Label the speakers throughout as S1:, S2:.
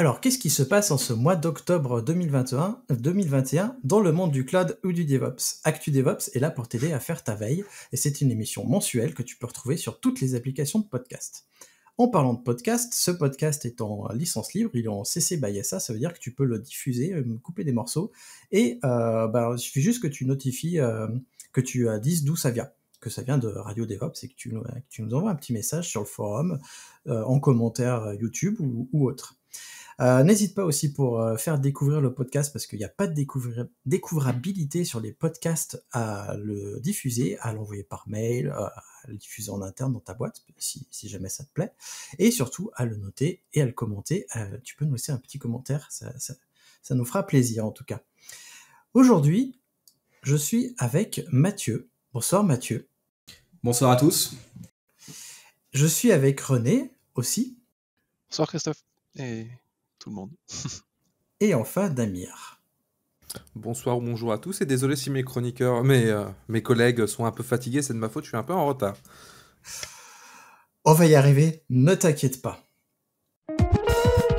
S1: Alors, qu'est-ce qui se passe en ce mois d'octobre 2021, 2021 dans le monde du cloud ou du DevOps Actu DevOps est là pour t'aider à faire ta veille et c'est une émission mensuelle que tu peux retrouver sur toutes les applications de podcast. En parlant de podcast, ce podcast est en licence libre, il est en CC by SA, ça veut dire que tu peux le diffuser, euh, couper des morceaux et euh, bah, il suffit juste que tu notifies, euh, que tu as euh, dises d'où ça vient que ça vient de Radio DevOps et que tu, nous envoies un petit message sur le forum, en commentaire YouTube ou autre. Euh, n'hésite pas aussi pour euh, faire découvrir le podcast parce qu'il n'y a pas de découvrabilité sur les podcasts à le diffuser, à l'envoyer par mail, euh, à le diffuser en interne dans ta boîte si, jamais ça te plaît. Et surtout à le noter et à le commenter. tu peux nous laisser un petit commentaire, ça, nous fera plaisir en tout cas. Aujourd'hui, je suis avec Mathieu. Bonsoir Mathieu. Bonsoir à tous. Je suis avec René aussi. Bonsoir Christophe monde. et enfin, Damir. Bonsoir ou bonjour à tous
S2: et désolé si mes chroniqueurs, mes, euh, mes collègues sont un peu fatigués, c'est de ma faute, je suis un peu en retard.
S1: On va y arriver, ne t'inquiète pas.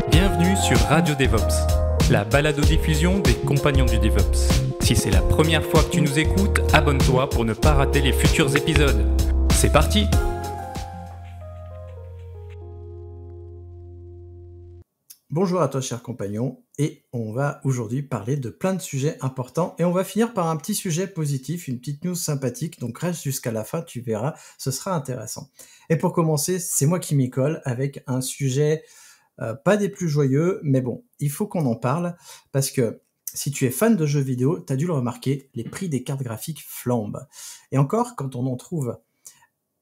S3: Bienvenue sur Radio DevOps, la balado-diffusion des compagnons du DevOps. Si c'est la première fois que tu nous écoutes, abonne-toi pour ne pas rater les futurs épisodes. C'est parti!
S1: Bonjour à toi, cher compagnon, et on va aujourd'hui parler de plein de sujets importants et on va finir par un petit sujet positif, une petite news sympathique. Donc reste jusqu'à la fin, tu verras, ce sera intéressant. Et pour commencer, c'est moi qui m'y colle avec un sujet euh, pas des plus joyeux, mais bon, il faut qu'on en parle parce que si tu es fan de jeux vidéo, t'as dû le remarquer, les prix des cartes graphiques flambent. Et encore quand on en trouve.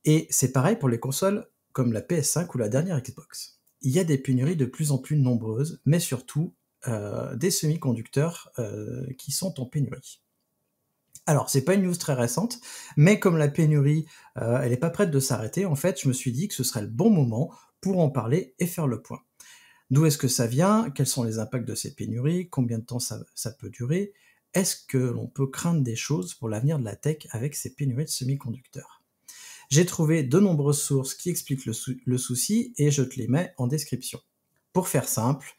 S1: Et c'est pareil pour les consoles comme la PS5 ou la dernière Xbox il y a des pénuries de plus en plus nombreuses, mais surtout euh, des semi-conducteurs euh, qui sont en pénurie. Alors, c'est pas une news très récente, mais comme la pénurie, euh, elle n'est pas prête de s'arrêter, en fait, je me suis dit que ce serait le bon moment pour en parler et faire le point. D'où est-ce que ça vient Quels sont les impacts de ces pénuries Combien de temps ça, ça peut durer Est-ce que l'on peut craindre des choses pour l'avenir de la tech avec ces pénuries de semi-conducteurs j'ai trouvé de nombreuses sources qui expliquent le, souci et je te les mets en description. Pour faire simple,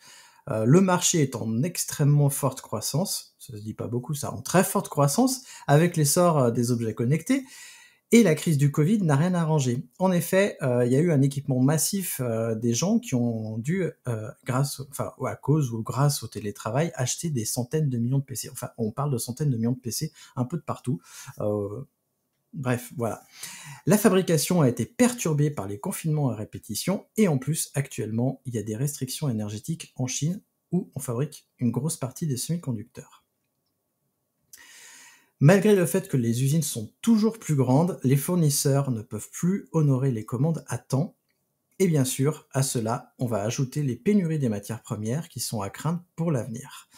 S1: euh, le marché est en extrêmement forte croissance, ça se dit pas beaucoup ça, en très forte croissance avec l'essor euh, des objets connectés, et la crise du Covid n'a rien arrangé. En effet, euh, il y a eu un équipement massif des gens qui ont dû, grâce, enfin, à cause ou grâce au télétravail, acheter des centaines de millions de PC. Enfin, on parle de centaines de millions de PC un peu de partout. Bref, voilà. La fabrication a été perturbée par les confinements à répétition et en plus, actuellement, il y a des restrictions énergétiques en Chine où on fabrique une grosse partie des semi-conducteurs. Malgré le fait que les usines sont toujours plus grandes, les fournisseurs ne peuvent plus honorer les commandes à temps. Et bien sûr, à cela, on va ajouter les pénuries des matières premières qui sont à craindre pour l'avenir.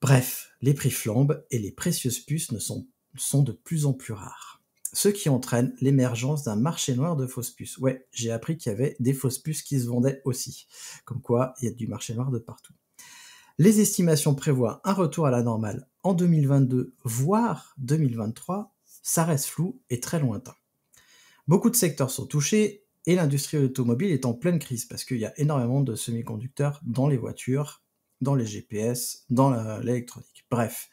S1: Bref, les prix flambent et les précieuses puces ne sont sont de plus en plus rares. Ce qui entraîne l'émergence d'un marché noir de fausses puces. Ouais, j'ai appris qu'il y avait des fausses puces qui se vendaient aussi. Comme quoi, il y a du marché noir de partout. Les estimations prévoient un retour à la normale en 2022, voire 2023. Ça reste flou et très lointain. Beaucoup de secteurs sont touchés et l'industrie automobile est en pleine crise parce qu'il y a énormément de semi-conducteurs dans les voitures, dans les GPS, dans l'électronique. Bref,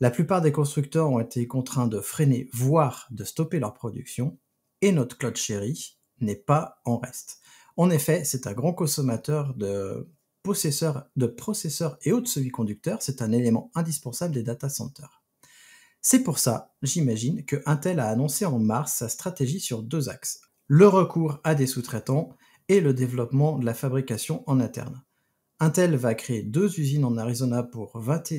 S1: la plupart des constructeurs ont été contraints de freiner, voire de stopper leur production, et notre Cloud chérie n'est pas en reste. En effet, c'est un grand consommateur de de processeurs et autres semi-conducteurs, c'est un élément indispensable des data centers. C'est pour ça, j'imagine, que Intel a annoncé en mars sa stratégie sur deux axes, le recours à des sous-traitants et le développement de la fabrication en interne. Intel va créer deux usines en Arizona pour 20,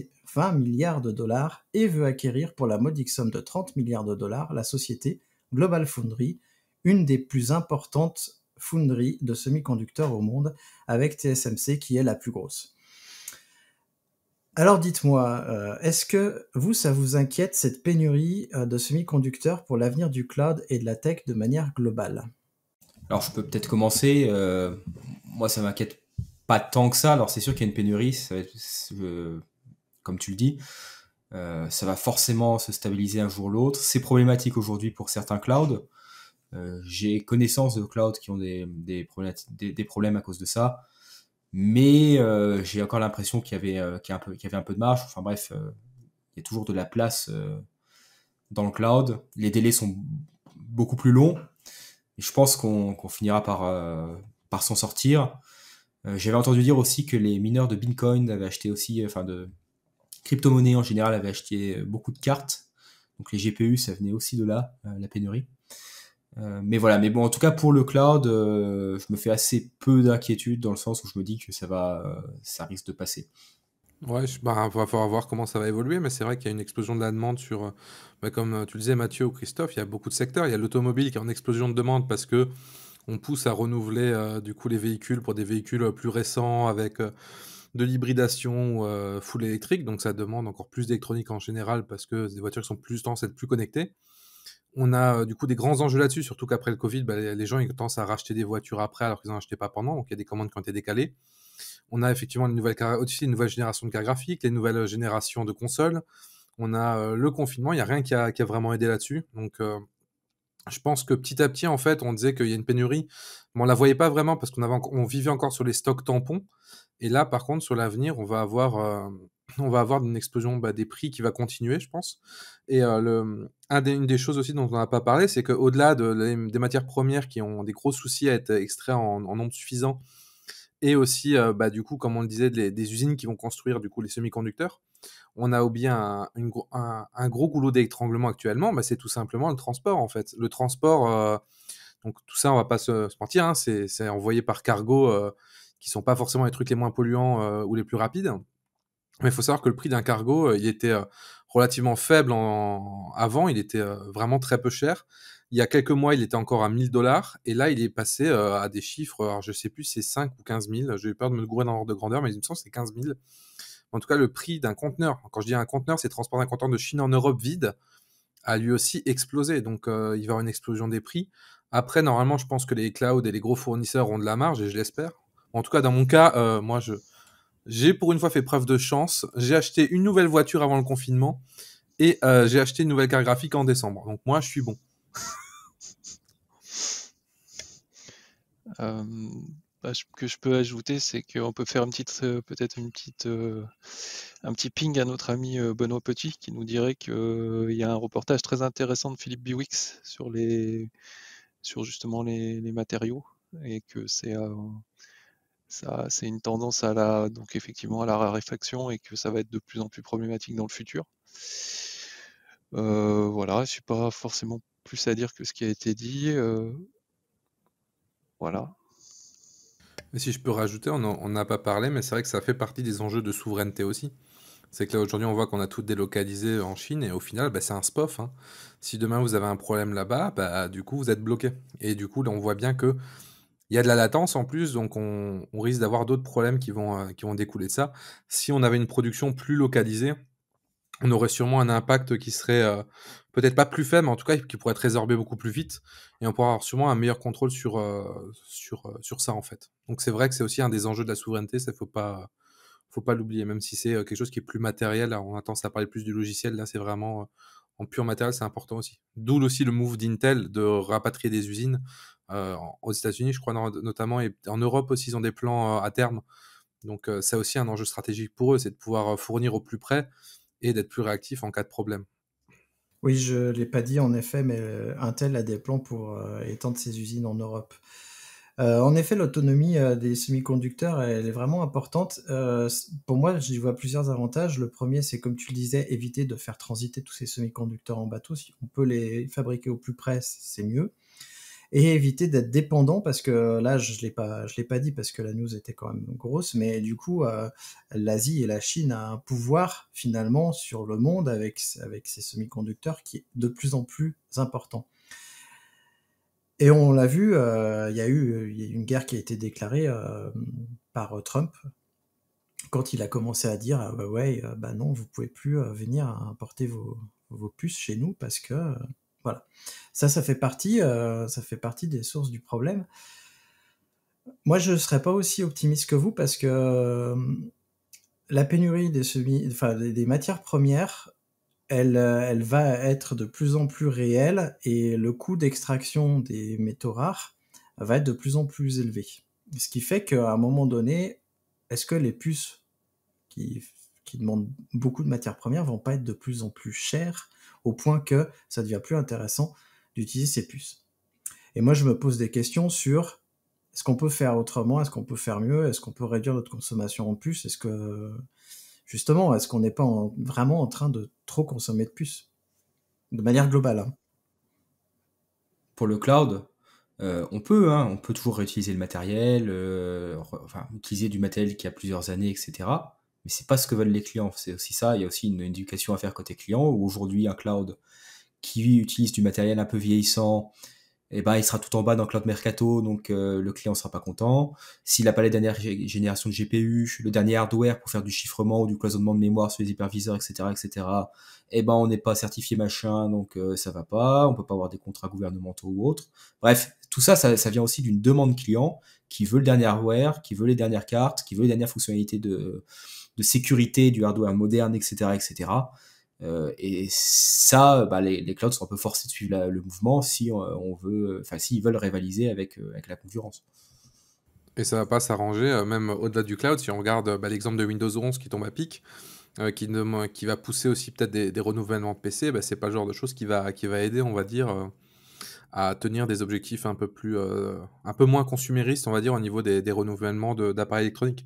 S1: milliards de dollars et veut acquérir pour la modique somme de 30 milliards de dollars la société Global Foundry, une des plus importantes foundries de semi-conducteurs au monde, avec TSMC qui est la plus grosse. Alors dites-moi, euh, est-ce que vous, ça vous inquiète cette pénurie euh, de semi-conducteurs pour l'avenir du cloud et de la tech de manière globale
S3: Alors je peux peut-être commencer. Euh, moi, ça m'inquiète pas tant que ça. Alors c'est sûr qu'il y a une pénurie, euh, comme tu le dis. Euh, ça va forcément se stabiliser un jour ou l'autre. C'est problématique aujourd'hui pour certains clouds. Euh, j'ai connaissance de clouds qui ont des, problèmes à cause de ça. Mais j'ai encore l'impression qu'il y, avait un peu de marge. Enfin bref, il y a toujours de la place dans le cloud. Les délais sont beaucoup plus longs. Et je pense qu'on finira par s'en sortir. Euh, j'avais entendu dire aussi que les mineurs de Bitcoin avaient acheté aussi, euh, enfin de crypto monnaie en général, avaient acheté euh, beaucoup de cartes. Donc les GPU, ça venait aussi de là, la pénurie. mais voilà, mais bon, en tout cas pour le cloud, je me fais assez peu d'inquiétude dans le sens où je me dis que ça va, ça risque de passer.
S2: Ouais, il bah, va falloir voir comment ça va évoluer, mais c'est vrai qu'il y a une explosion de la demande sur, bah, comme tu le disais Mathieu ou Christophe, il y a beaucoup de secteurs. Il y a l'automobile qui est en explosion de demande parce que on pousse à renouveler euh, du coup les véhicules pour des véhicules euh, plus récents avec euh, de l'hybridation ou full électrique, donc ça demande encore plus d'électronique en général parce que des voitures qui sont plus tendance à être plus connectées. On a du coup des grands enjeux là-dessus, surtout qu'après le Covid, bah, les gens ils tendance à racheter des voitures après alors qu'ils n'en achetaient pas pendant, donc il y a des commandes qui ont été décalées. On a effectivement une nouvelle, aussi une nouvelle génération de cartes graphiques, les nouvelles générations de consoles. On a le confinement, il n'y a rien qui a, qui a vraiment aidé là-dessus. Donc je pense que petit à petit, en fait, on disait qu'il y a une pénurie, mais on la voyait pas vraiment parce qu'on vivait encore sur les stocks tampons. Et là, par contre, sur l'avenir, on va avoir, euh, on va avoir une explosion bah, des prix qui va continuer, je pense. Et euh, des, une des choses aussi dont on n'a pas parlé, c'est qu'au-delà des matières premières qui ont des gros soucis à être extraits en, nombre suffisant, et aussi, euh, bah, du coup, comme on le disait, des, usines qui vont construire du coup les semi-conducteurs on a ou bien un, gros goulot d'étranglement actuellement, bah, c'est tout simplement le transport en fait. Le transport, euh, donc tout ça, on va pas se, mentir, hein, c'est envoyé par cargo qui euh, qui sont pas forcément les trucs les moins polluants euh, ou les plus rapides. Mais il faut savoir que le prix d'un cargo, il était relativement faible avant, il était vraiment très peu cher. Il y a quelques mois, il était encore à 1000 dollars, et là, il est passé à des chiffres, Je je sais plus, c'est 5 ou 15 000, j'ai eu peur de me gourer dans l'ordre de grandeur, mais il me semble que c'est 15 000 en tout cas, le prix d'un conteneur, quand je dis un conteneur, c'est transporter un conteneur de Chine en Europe vide, a lui aussi explosé. Donc, euh, il va y avoir une explosion des prix. Après, normalement, je pense que les clouds et les gros fournisseurs ont de la marge, et je l'espère. En tout cas, dans mon cas, euh, moi, j'ai pour une fois fait preuve de chance. J'ai acheté une nouvelle voiture avant le confinement et euh, j'ai acheté une nouvelle carte graphique en décembre. Donc, moi, je suis bon.
S4: Bah, que je peux ajouter, c'est qu'on peut faire une petite, euh, peut-être une petite, euh, un petit ping à notre ami euh, Benoît Petit qui nous dirait qu'il y a un reportage très intéressant de Philippe Biwix sur les, sur justement les, matériaux et que c'est ça, c'est une tendance à la, donc effectivement à la raréfaction et que ça va être de plus en plus problématique dans le futur. voilà, je suis pas forcément plus à dire que ce qui a été dit. voilà si je peux rajouter, on n'a pas
S2: parlé, mais c'est vrai que ça fait partie des enjeux de souveraineté aussi. C'est que là aujourd'hui, on voit qu'on a tout délocalisé en Chine et au final, bah, c'est un spof. Hein. Si demain vous avez un problème là-bas, bah, du coup, vous êtes bloqué. Et du coup, on voit bien que il y a de la latence en plus, donc on, risque d'avoir d'autres problèmes qui vont, euh, qui vont découler de ça. Si on avait une production plus localisée, on aurait sûrement un impact qui serait euh, peut-être pas plus faible, mais en tout cas qui pourrait être résorbé beaucoup plus vite, et on pourra avoir sûrement un meilleur contrôle sur, euh, sur, euh, sur ça en fait. Donc c'est vrai que c'est aussi un des enjeux de la souveraineté, ça faut pas faut pas l'oublier, même si c'est quelque chose qui est plus matériel, on a tendance à parler plus du logiciel, là c'est vraiment en pur matériel, c'est important aussi. D'où aussi le move d'Intel de rapatrier des usines aux États-Unis, je crois notamment, et en Europe aussi ils ont des plans à terme. Donc c'est aussi un enjeu stratégique pour eux, c'est de pouvoir fournir au plus près et d'être plus réactif en cas de problème.
S1: Oui, je ne l'ai pas dit en effet, mais euh, Intel a des plans pour euh, étendre ses usines en Europe. Euh, en effet, l'autonomie des semi-conducteurs, elle est vraiment importante. pour moi, j'y vois plusieurs avantages. Le premier, c'est comme tu le disais, éviter de faire transiter tous ces semi-conducteurs en bateau. Si on peut les fabriquer au plus près, c'est mieux et éviter d'être dépendant parce que euh, là je l'ai pas je l'ai pas dit parce que la news était quand même grosse mais du coup euh, l'Asie et la Chine a un pouvoir finalement sur le monde avec avec ces semi-conducteurs qui est de plus en plus important. Et on l'a vu, euh, il y, a eu, une guerre qui a été déclarée par Trump quand il a commencé à dire Ouais, bah non, vous pouvez plus venir importer vos, vos puces chez nous parce que voilà. Ça, ça fait partie, euh, ça fait partie des sources du problème. Moi, je ne serais pas aussi optimiste que vous parce que euh, la pénurie des, des, matières premières, euh, elle, va être de plus en plus réelle et le coût d'extraction des métaux rares va être de plus en plus élevé. Ce qui fait qu'à un moment donné, est-ce que les puces qui, qui, demandent beaucoup de matières premières vont pas être de plus en plus chères au point que ça devient plus intéressant d'utiliser ces puces. Et moi, je me pose des questions sur est-ce qu'on peut faire autrement, est-ce qu'on peut faire mieux, est-ce qu'on peut réduire notre consommation en puces, est-ce que justement, est-ce qu'on n'est pas vraiment en train de trop consommer de puces de manière globale hein. Pour le cloud,
S3: euh, on peut, hein, on peut toujours réutiliser le matériel, euh, enfin utiliser du matériel qui a plusieurs années, etc mais c'est pas ce que veulent les clients. C'est aussi ça. Il y a aussi une, éducation à faire côté client. aujourd'hui, un cloud qui utilise du matériel un peu vieillissant, eh ben, il sera tout en bas dans Cloud Mercato, donc euh, le client sera pas content. S'il n'a pas les dernières générations de GPU, le dernier hardware pour faire du chiffrement ou du cloisonnement de mémoire sur les hyperviseurs, etc., etc., eh ben, on n'est pas certifié machin, donc ça euh, ça va pas. On peut pas avoir des contrats gouvernementaux ou autres. Bref, tout ça, ça vient aussi d'une demande client qui veut le dernier hardware, qui veut les dernières cartes, qui veut les dernières fonctionnalités de de sécurité, du hardware moderne, etc. etc. Euh, et ça, bah, les, clouds sont un peu forcés de suivre le mouvement si euh, on, veut, enfin s'ils veulent rivaliser avec, euh, avec la concurrence.
S2: Et ça va pas s'arranger, même au-delà du cloud. Si on regarde bah, l'exemple de Windows 11 qui tombe à pic, qui, va pousser aussi peut-être des, renouvellements de PC, bah, c'est pas le genre de chose qui va, qui va aider, on va dire, à tenir des objectifs un peu plus, un peu moins consuméristes, on va dire, au niveau des, renouvellements d'appareils électroniques.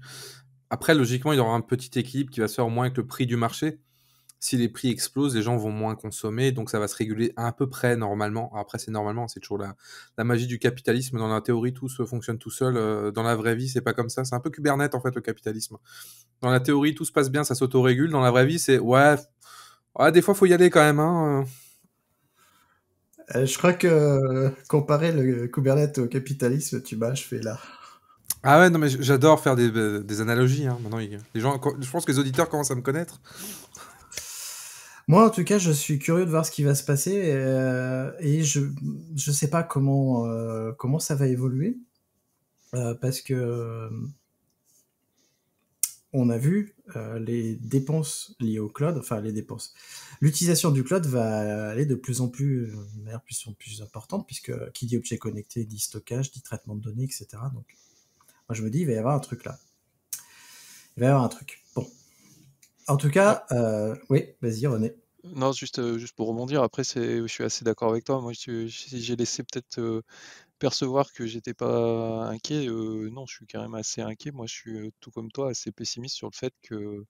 S2: Après, logiquement, il y aura un petit équilibre qui va se faire au moins que le prix du marché. Si les prix explosent, les gens vont moins consommer, donc ça va se réguler à, peu près normalement. Après, c'est normalement, c'est toujours la, la, magie du capitalisme. Dans la théorie, tout se fonctionne tout seul. Euh, dans la vraie vie, c'est pas comme ça. C'est un peu Kubernetes, en fait, le capitalisme. Dans la théorie, tout se passe bien, ça s'autorégule. Dans la vraie vie, c'est ouais, ah, des fois, faut
S1: y aller quand même. Hein. Euh, je crois que euh, comparer le Kubernetes au capitalisme, tu je fais là.
S2: Ah ouais, non, mais j'adore faire des, analogies. Hein. Maintenant, les gens, je pense que les auditeurs commencent à me connaître.
S1: Moi, en tout cas, je suis curieux de voir ce qui va se passer euh, et je ne sais pas comment, euh, comment ça va évoluer euh, parce que on a vu les dépenses liées au cloud, enfin les dépenses. L'utilisation du cloud va aller de plus en plus, de manière plus en plus importante puisque qui dit objet connecté dit stockage, dit traitement de données, etc. Donc moi, je me dis, il va y avoir un truc là. Il va y avoir un truc. Bon. En tout cas, ah. euh, oui, vas-y, René. Non,
S4: juste, euh, juste pour rebondir, après, je suis assez d'accord avec toi. Moi, j'ai laissé peut-être euh, percevoir que j'étais pas inquiet. non, je suis quand même assez inquiet. Moi, je suis, tout comme toi, assez pessimiste sur le fait que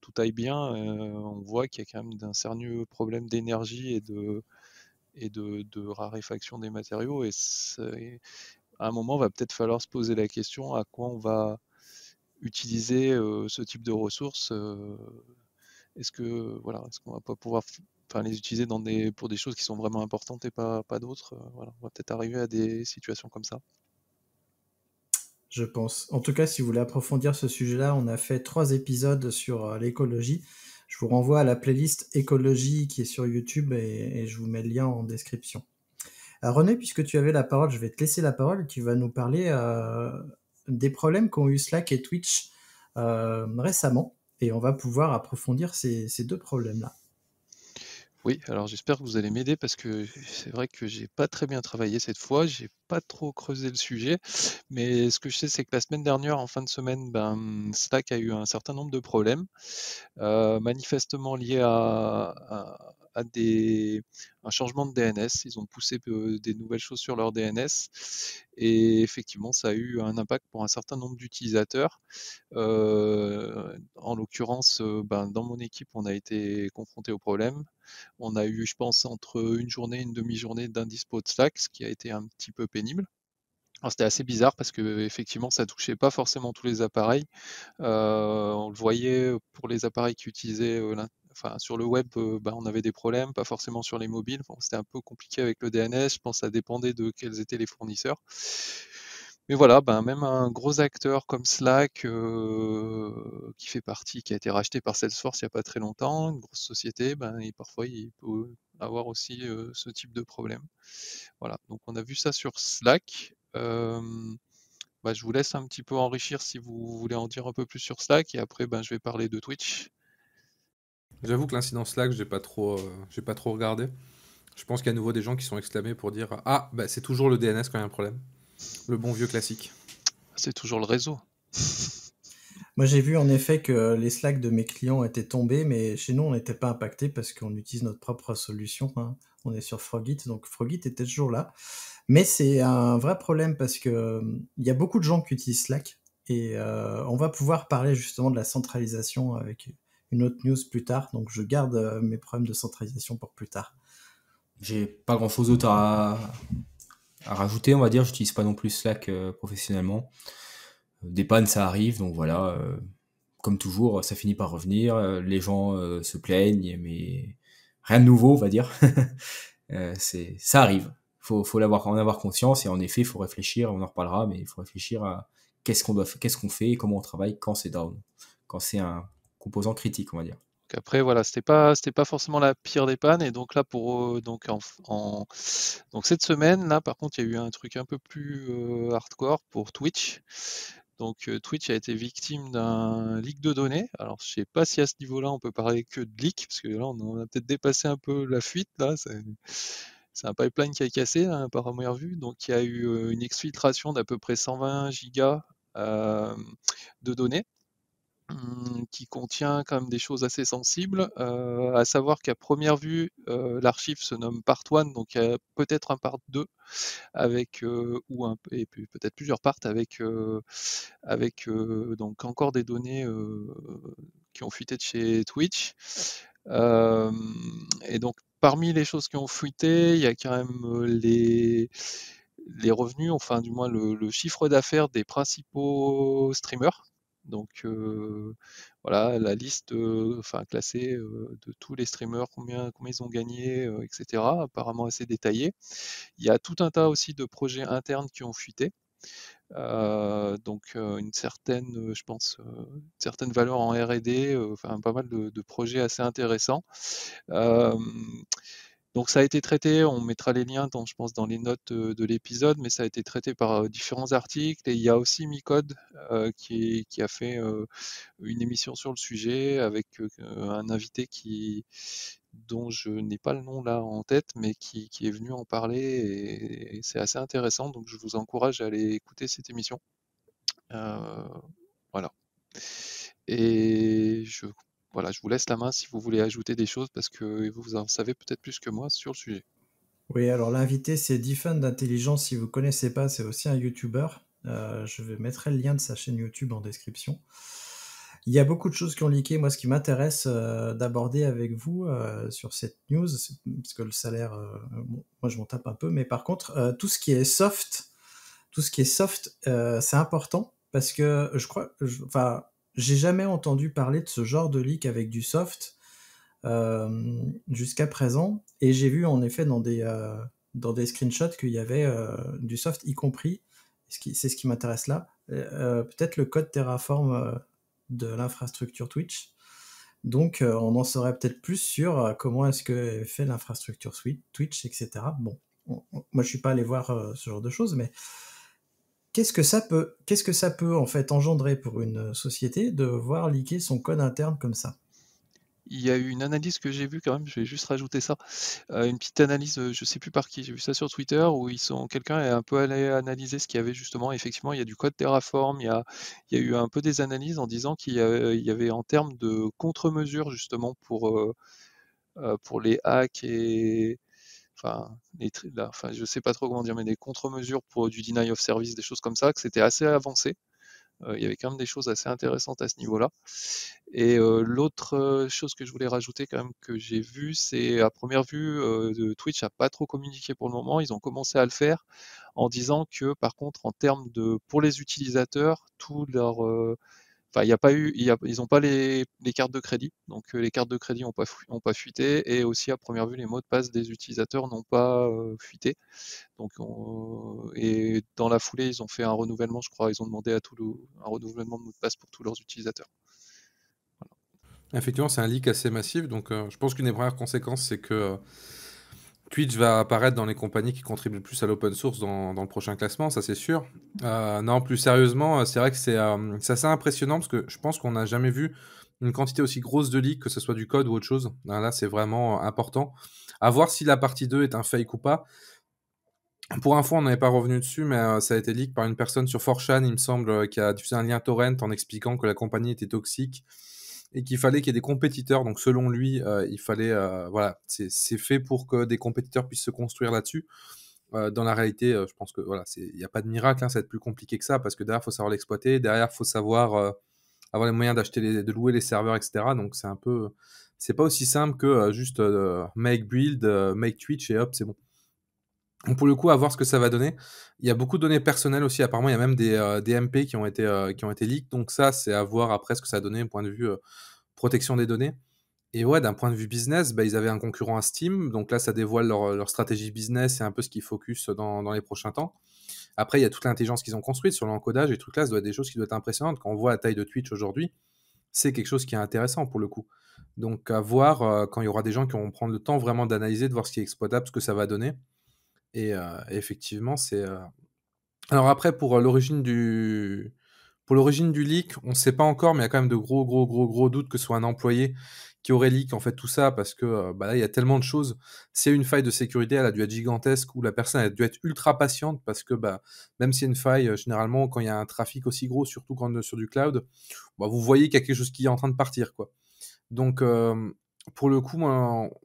S4: tout aille bien. on voit qu'il y a quand même d'un sérieux problème d'énergie et de, et raréfaction des matériaux. Et à un moment, va peut-être falloir se poser la question à quoi on va utiliser euh, ce type de ressources. Euh, est-ce que voilà, est-ce qu'on va pas pouvoir enfin, les utiliser dans des, pour des choses qui sont vraiment importantes et pas, pas d'autres euh, voilà, On va peut-être arriver à des situations comme ça.
S1: Je pense. En tout cas, si vous voulez approfondir ce sujet-là, on a fait trois épisodes sur l'écologie. Je vous renvoie à la playlist écologie qui est sur YouTube et je vous mets le lien en description. Euh, René, puisque tu avais la parole, je vais te laisser la parole. Tu vas nous parler euh, des problèmes qu'ont eu Slack et Twitch euh, récemment. Et on va pouvoir approfondir ces, ces deux problèmes-là.
S4: Oui, alors j'espère que vous allez m'aider parce que c'est vrai que j'ai pas très bien travaillé cette fois, j'ai pas trop creusé le sujet, mais ce que je sais, c'est que la semaine dernière, en fin de semaine, ben, Slack a eu un certain nombre de problèmes, euh, manifestement liés à, un changement de DNS. Ils ont poussé euh, des nouvelles choses sur leur DNS et effectivement, ça a eu un impact pour un certain nombre d'utilisateurs. Euh, en l'occurrence, ben, dans mon équipe, on a été confronté au problème. On a eu, je pense, entre une journée et une demi-journée d'indispo de Slack, ce qui a été un petit peu pénible. C'était assez bizarre parce que effectivement ça touchait pas forcément tous les appareils. Euh, on le voyait pour les appareils qui utilisaient euh, enfin, sur le web, euh, bah, on avait des problèmes, pas forcément sur les mobiles. C'était un peu compliqué avec le DNS, je pense que ça dépendait de quels étaient les fournisseurs mais voilà, ben, même un gros acteur comme Slack, euh, qui fait partie, qui a été racheté par Salesforce il n'y a pas très longtemps, une grosse société, ben, parfois il peut avoir aussi euh, ce type de problème. Voilà, donc on a vu ça sur Slack. Euh, ben, je vous laisse un petit peu enrichir si vous voulez en dire un peu plus sur Slack, et après ben, je vais parler de Twitch.
S2: J'avoue que l'incident Slack, j'ai pas trop, pas trop regardé. Je pense qu'il y a à nouveau des gens qui sont exclamés pour dire Ah, ben, c'est toujours le DNS quand il y a un problème. Le bon vieux classique. C'est toujours le réseau.
S1: Moi, j'ai vu en effet que euh, les slacks de mes clients étaient tombés, mais chez nous, on n'était pas impacté parce qu'on utilise notre propre solution. Hein. On est sur Frogit, donc Frogit était toujours là. Mais c'est un vrai problème parce qu'il euh, y a beaucoup de gens qui utilisent Slack et euh, on va pouvoir parler justement de la centralisation avec une autre news plus tard. Donc, je garde mes problèmes de centralisation pour plus tard.
S3: J'ai pas grand chose d'autre à, à rajouter, on va dire. J'utilise pas non plus Slack euh, professionnellement. Euh, des pannes, ça arrive, donc voilà. Euh, comme toujours, ça finit par revenir. Les gens se plaignent, mais rien de nouveau, on va dire. c'est ça arrive. Faut, faut l'avoir, en avoir conscience et en effet, faut réfléchir. On en reparlera, mais il faut réfléchir à qu'est-ce qu'on doit, qu'est-ce qu'on fait, comment on travaille quand c'est down, quand c'est un composant critique, on va dire
S4: après, voilà, c'était pas, c'était pas forcément la pire des pannes. Et donc là, pour euh, donc en, donc cette semaine là, par contre, il y a eu un truc un peu plus euh, hardcore pour Twitch. Donc euh, Twitch a été victime d'un leak de données. Alors je sais pas si à ce niveau-là on peut parler que de leak, parce que là on, a peut-être dépassé un peu la fuite là. C'est un pipeline qui a cassé un hein, par première vue. Donc il y a eu une exfiltration d'à peu près 120 gigas de données Mmh, qui contient quand même des choses assez sensibles, euh, à savoir qu'à première vue, euh, l'archive se nomme Part 1, donc il y a peut-être un Part 2, avec, euh, ou un, et peut-être plusieurs parts, avec, avec donc encore des données qui ont fuité de chez Twitch. et donc parmi les choses qui ont fuité, il y a quand même les les revenus, enfin du moins le chiffre d'affaires des principaux streamers, donc voilà, la liste enfin, classée de tous les streamers, combien, combien ils ont gagné, etc. Apparemment assez détaillée. Il y a tout un tas aussi de projets internes qui ont fuité. donc une certaine, je pense, valeur en R&D, enfin pas mal de, de, projets assez intéressants. Donc ça a été traité, on mettra les liens dans, je pense dans les notes euh, de l'épisode, mais ça a été traité par euh, différents articles et il y a aussi Micode euh, qui, a fait une émission sur le sujet avec un invité qui dont je n'ai pas le nom là en tête, mais qui, est venu en parler et, c'est assez intéressant, donc je vous encourage à aller écouter cette émission. voilà. Et je voilà, je vous laisse la main si vous voulez ajouter des choses parce que vous en savez peut-être plus que moi sur le sujet.
S1: Oui, alors l'invité, c'est Diffund d'Intelligence. Si vous ne connaissez pas, c'est aussi un YouTuber. Euh, je vais mettrai le lien de sa chaîne YouTube en description. Il y a beaucoup de choses qui ont leaké. Moi, ce qui m'intéresse euh, d'aborder avec vous euh, sur cette news, parce que le salaire, moi, je m'en tape un peu, mais par contre, tout ce qui est soft, tout ce qui est soft, c'est important parce que je crois, enfin, j'ai jamais entendu parler de ce genre de leak avec du soft euh, jusqu'à présent. Et j'ai vu en effet dans des, euh, dans des screenshots qu'il y avait euh, du soft, y compris, c'est ce qui m'intéresse là, peut-être le code Terraform de l'infrastructure Twitch. Donc on en saurait peut-être plus sur comment est-ce que fait l'infrastructure Twitch, etc. Bon, moi je suis pas allé voir ce genre de choses, mais qu'est-ce que ça peut, qu'est-ce que ça peut en fait engendrer pour une euh, société de voir liquer son code interne comme ça
S4: il y a eu une analyse que j'ai vue quand même, je vais juste rajouter ça, euh, une petite analyse, euh, je ne sais plus par qui, j'ai vu ça sur Twitter, où ils sont, quelqu'un est un peu allé analyser ce qu'il y avait justement, effectivement, il y a du code Terraform, il y a, eu un peu des analyses en disant qu'il y, avait, en termes de contre-mesures justement pour, pour les hacks et, enfin, je sais pas trop comment dire, mais des contre-mesures pour du deny of service, des choses comme ça, que c'était assez avancé. Euh, il y avait quand même des choses assez intéressantes à ce niveau-là. Et euh, l'autre euh, chose que je voulais rajouter quand même que j'ai vu, c'est à première vue, Twitch n'a pas trop communiqué pour le moment. Ils ont commencé à le faire en disant que par contre, en termes de pour les utilisateurs, tout leur a pas eu, ils n'ont pas les, cartes de crédit, donc euh, les cartes de crédit n'ont pas, fuité, et aussi à première vue, les mots de passe des utilisateurs n'ont pas fuité. Donc, et dans la foulée, ils ont fait un renouvellement, je crois, ils ont demandé à tout un renouvellement de mots de passe pour tous leurs utilisateurs.
S2: Effectivement, c'est un leak assez massif, donc euh, je pense qu'une des premières conséquences, c'est que Twitch va apparaître dans les compagnies qui contribuent le plus à l'open source dans, le prochain classement, ça c'est sûr. Euh, non, plus sérieusement, euh, c'est vrai que euh, c'est assez impressionnant parce que je pense qu'on n'a jamais vu une quantité aussi grosse de leaks, que ce soit du code ou autre chose. Hein, là, c'est vraiment important. À voir si la partie 2 est un fake ou pas. Pour info, on n'avait pas revenu dessus, mais ça a été leak par une personne sur 4 il me semble, qui a diffusé un lien torrent en expliquant que la compagnie était toxique et qu'il fallait qu'il y ait des compétiteurs. Donc selon lui, euh, il fallait, euh, voilà, c'est fait pour que des compétiteurs puissent se construire là-dessus. Euh, dans la réalité, je pense que voilà, il n'y a pas de miracle, hein, ça va être plus compliqué que ça parce que derrière, il faut savoir l'exploiter, derrière, il faut savoir avoir les moyens d'acheter, de louer les serveurs, etc. Donc c'est un peu, c'est pas aussi simple que juste make build, make Twitch et hop, c'est bon pour le coup, à voir ce que ça va donner. Il y a beaucoup de données personnelles aussi. Apparemment, il y a même des, euh, DMP MP qui ont été, euh, été leaks. Donc ça, c'est à voir après ce que ça a donné, point de vue euh, protection des données. Et ouais, d'un point de vue business, bah, ils avaient un concurrent à Steam. Donc là, ça dévoile leur, leur stratégie business et un peu ce qu'ils focus dans, dans, les prochains temps. Après, il y a toute l'intelligence qu'ils ont construite sur l'encodage et tout là, ça doit être des choses qui doivent être impressionnantes. Quand on voit la taille de Twitch aujourd'hui, c'est quelque chose qui est intéressant pour le coup. Donc à voir quand il y aura des gens qui vont prendre le temps vraiment d'analyser, de voir ce qui est exploitable, ce que ça va donner. Et effectivement, c'est. Alors après, pour l'origine du. Pour l'origine du leak, on ne sait pas encore, mais il y a quand même de gros, gros, gros, gros doutes que ce soit un employé qui aurait leak en fait tout ça parce que bah là, il y a tellement de choses. C'est une faille de sécurité, elle a dû être gigantesque où la personne a dû être ultra patiente parce que bah, même si y une faille, généralement quand il y a un trafic aussi gros, surtout quand on est sur du cloud, bah, vous voyez qu'il y a quelque chose qui est en train de partir quoi. Donc pour le coup,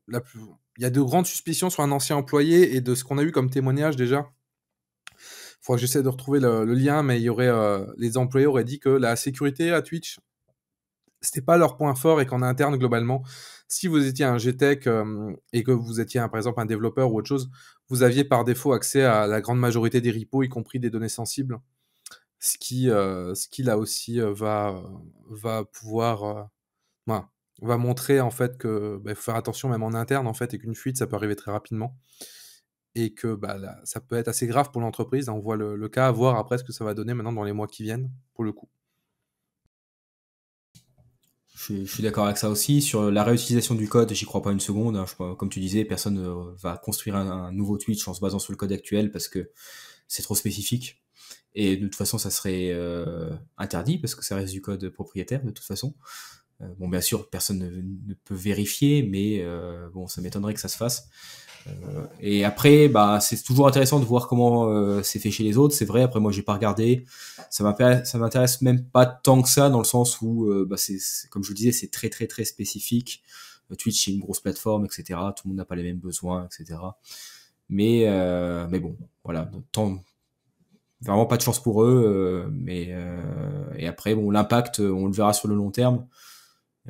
S2: la plus il y a de grandes suspicions sur un ancien employé et de ce qu'on a eu comme témoignage déjà. Il que j'essaie de retrouver le, lien, mais il y aurait, euh, les employés auraient dit que la sécurité à Twitch, c'était pas leur point fort et qu'en interne, globalement, si vous étiez un GTech euh, et que vous étiez, par exemple, un développeur ou autre chose, vous aviez par défaut accès à la grande majorité des repos, y compris des données sensibles. Ce qui, euh, ce qui là aussi, va, va pouvoir va montrer en fait que bah, faut faire attention même en interne en fait et qu'une fuite ça peut arriver très rapidement et que bah, ça peut être assez grave pour l'entreprise. On voit le, cas à voir après ce que ça va donner maintenant dans les mois qui viennent pour le coup.
S3: Je, suis d'accord avec ça aussi. Sur la réutilisation du code, j'y crois pas une seconde. Hein. comme tu disais, personne ne va construire un, nouveau Twitch en se basant sur le code actuel parce que c'est trop spécifique. Et de toute façon, ça serait euh, interdit parce que ça reste du code propriétaire de toute façon. Euh, bon, bien sûr, personne ne, peut vérifier, mais euh, bon, ça m'étonnerait que ça se fasse. Euh, et après, bah, c'est toujours intéressant de voir comment c'est fait chez les autres. C'est vrai. Après, moi, j'ai pas regardé. Ça m'intéresse même pas tant que ça, dans le sens où, bah, c'est comme je vous disais, c'est très très très spécifique. Twitch c'est une grosse plateforme, etc. Tout le monde n'a pas les mêmes besoins, etc. Mais, mais bon, voilà. Tant, vraiment pas de chance pour eux. mais, et après, bon, l'impact, on le verra sur le long terme.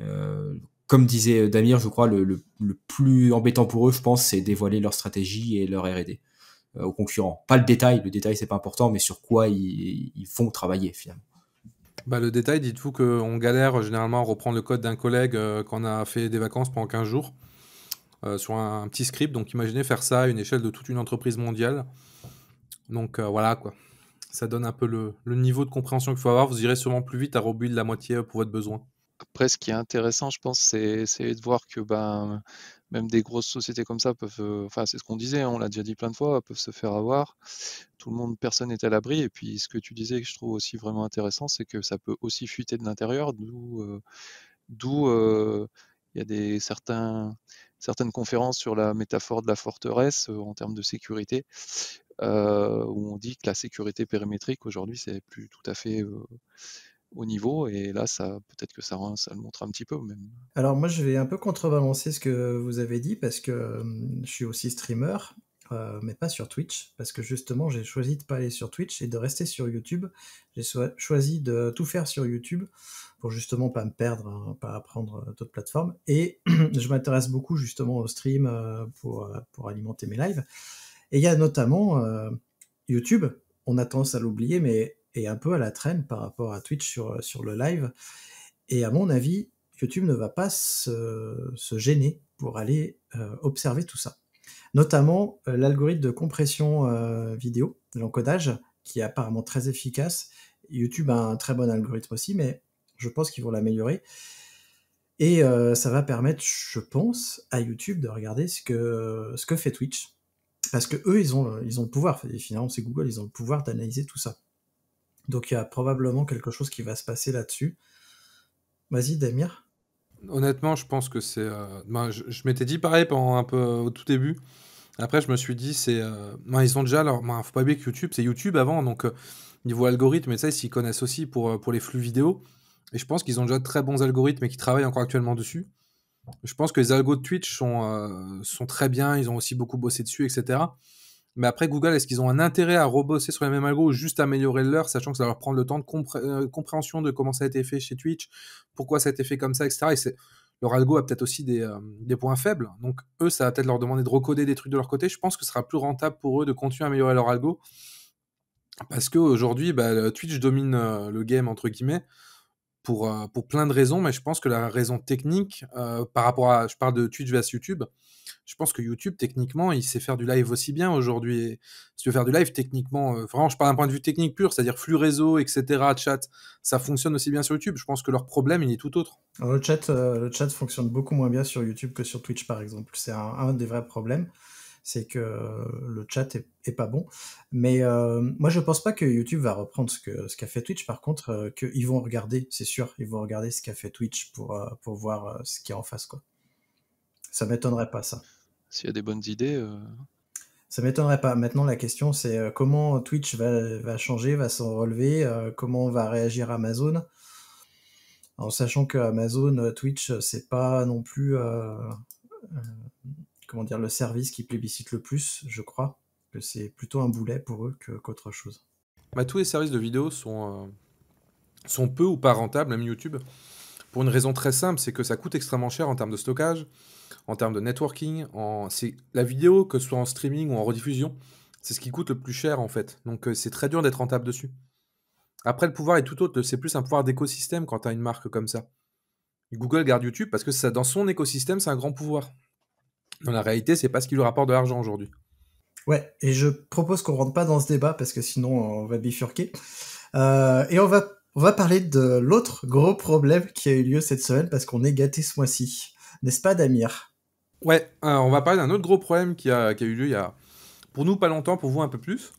S3: Euh, comme disait euh, Damir, je crois, le, le, plus embêtant pour eux, je pense, c'est dévoiler leur stratégie et leur R&D euh, aux concurrents. Pas le détail, le détail c'est pas important, mais sur quoi ils, font travailler finalement.
S2: Bah, le détail, dites-vous qu'on galère généralement à reprendre le code d'un collègue qu'on a fait des vacances pendant 15 jours sur un, petit script. Donc imaginez faire ça à une échelle de toute une entreprise mondiale. Donc voilà quoi. Ça donne un peu le, niveau de compréhension qu'il faut avoir. Vous irez sûrement plus vite à de la moitié pour votre besoin.
S4: Après, ce qui est intéressant, je pense, c'est de voir que ben, même des grosses sociétés comme ça peuvent, euh, enfin, c'est ce qu'on disait, hein, on l'a déjà dit plein de fois, peuvent se faire avoir. Tout le monde, personne n'est à l'abri. Et puis, ce que tu disais que je trouve aussi vraiment intéressant, c'est que ça peut aussi fuiter de l'intérieur, d'où euh, euh, il y a des certaines conférences sur la métaphore de la forteresse en termes de sécurité, où on dit que la sécurité périmétrique aujourd'hui, c'est plus tout à fait au niveau. Et là, ça, peut-être que ça, ça le montre un petit peu même.
S1: Alors moi, je vais un peu contrebalancer ce que vous avez dit parce que hum, je suis aussi streamer. Euh, mais pas sur Twitch, parce que justement j'ai choisi de pas aller sur Twitch et de rester sur YouTube. J'ai choisi de tout faire sur YouTube pour justement pas me perdre, hein, pas apprendre euh, d'autres plateformes. Et je m'intéresse beaucoup justement au stream euh, pour, pour alimenter mes lives. Et il y a notamment YouTube, on a tendance à l'oublier, mais un peu à la traîne par rapport à Twitch sur, euh, sur le live. Et à mon avis, YouTube ne va pas se, gêner pour aller euh, observer tout ça. Notamment euh, l'algorithme de compression vidéo, l'encodage, qui est apparemment très efficace. YouTube a un très bon algorithme aussi, mais je pense qu'ils vont l'améliorer. Et ça va permettre, je pense, à YouTube de regarder ce que, ce que fait Twitch. Parce que eux, ils ont, ils ont le pouvoir. finalement, c'est Google, ils ont le pouvoir d'analyser tout ça. Donc il y a probablement quelque chose qui va se passer là-dessus. Vas-y, Damir.
S2: Honnêtement, je pense que c'est. Euh, ben, je, m'étais dit pareil pendant un peu au tout début. Après, je me suis dit, c'est. Euh... Ben, ils ont déjà leur. Ben, faut pas oublier que YouTube, c'est YouTube avant, donc euh, niveau algorithme, et ça, ils s'y connaissent aussi pour, euh, pour les flux vidéo. Et je pense qu'ils ont déjà de très bons algorithmes et qu'ils travaillent encore actuellement dessus. Je pense que les algos de Twitch sont très bien, ils ont aussi beaucoup bossé dessus, etc. Mais après, Google, est-ce qu'ils ont un intérêt à rebosser sur les mêmes algos ou juste améliorer leur, sachant que ça va leur prendre le temps de euh, compréhension de comment ça a été fait chez Twitch, pourquoi ça a été fait comme ça, etc. Et leur algo a peut-être aussi euh, des, points faibles. Donc, eux, ça va peut-être leur demander de recoder des trucs de leur côté. Je pense que ce sera plus rentable pour eux de continuer à améliorer leur algo. Parce qu'aujourd'hui, bah, Twitch domine euh, le game, entre guillemets. Pour, pour plein de raisons, mais je pense que la raison technique, par rapport à, je parle de Twitch vs YouTube, je pense que YouTube, techniquement, il sait faire du live aussi bien aujourd'hui. Si tu veux faire du live, techniquement, euh, vraiment, je parle d'un point de vue technique pur, c'est-à-dire flux réseau, etc., chat, ça fonctionne aussi bien sur YouTube. Je pense que leur problème, il
S1: est tout autre. Euh, le, chat, euh, le chat fonctionne beaucoup moins bien sur YouTube que sur Twitch, par exemple. C'est un, des vrais problèmes. C'est que le chat est, pas bon. Mais moi, je pense pas que YouTube va reprendre ce qu'a fait Twitch. Par contre, qu'ils vont regarder, c'est sûr, ils vont regarder ce qu'a fait Twitch pour, voir ce qu'il y a en face. Quoi. Ça m'étonnerait pas, ça s'il y a des bonnes idées. Euh. Ça m'étonnerait pas. Maintenant, la question, c'est euh, comment Twitch va, changer, va s'en relever, euh, comment va réagir Amazon. En sachant que Amazon, Twitch, c'est pas non plus comment dire le service qui plébiscite le plus, je crois. Que c'est plutôt un boulet pour eux qu'autre chose.
S2: Bah, tous les services de vidéo sont, sont peu ou pas rentables, même YouTube, pour une raison très simple, c'est que ça coûte extrêmement cher en termes de stockage en termes de networking, c'est la vidéo, que ce soit en streaming ou en rediffusion, c'est ce qui coûte le plus cher en fait. Donc euh, c'est très dur d'être rentable dessus. Après, le pouvoir est tout autre. C'est plus un pouvoir d'écosystème quand tu as une marque comme ça. Google garde YouTube parce que dans son écosystème, c'est un grand pouvoir. Dans la réalité, c'est pas ce qui lui rapporte de l'argent aujourd'hui.
S1: Ouais, et je propose qu'on rentre pas dans ce débat parce que sinon on va bifurquer. Euh, et on va, on va parler de l'autre gros problème qui a eu lieu cette semaine parce qu'on est gâté ce mois-ci n'est-ce pas Damir
S2: Ouais, euh, on va parler d'un autre gros problème qui a, eu lieu il y a, pour nous pas longtemps, pour vous un peu plus,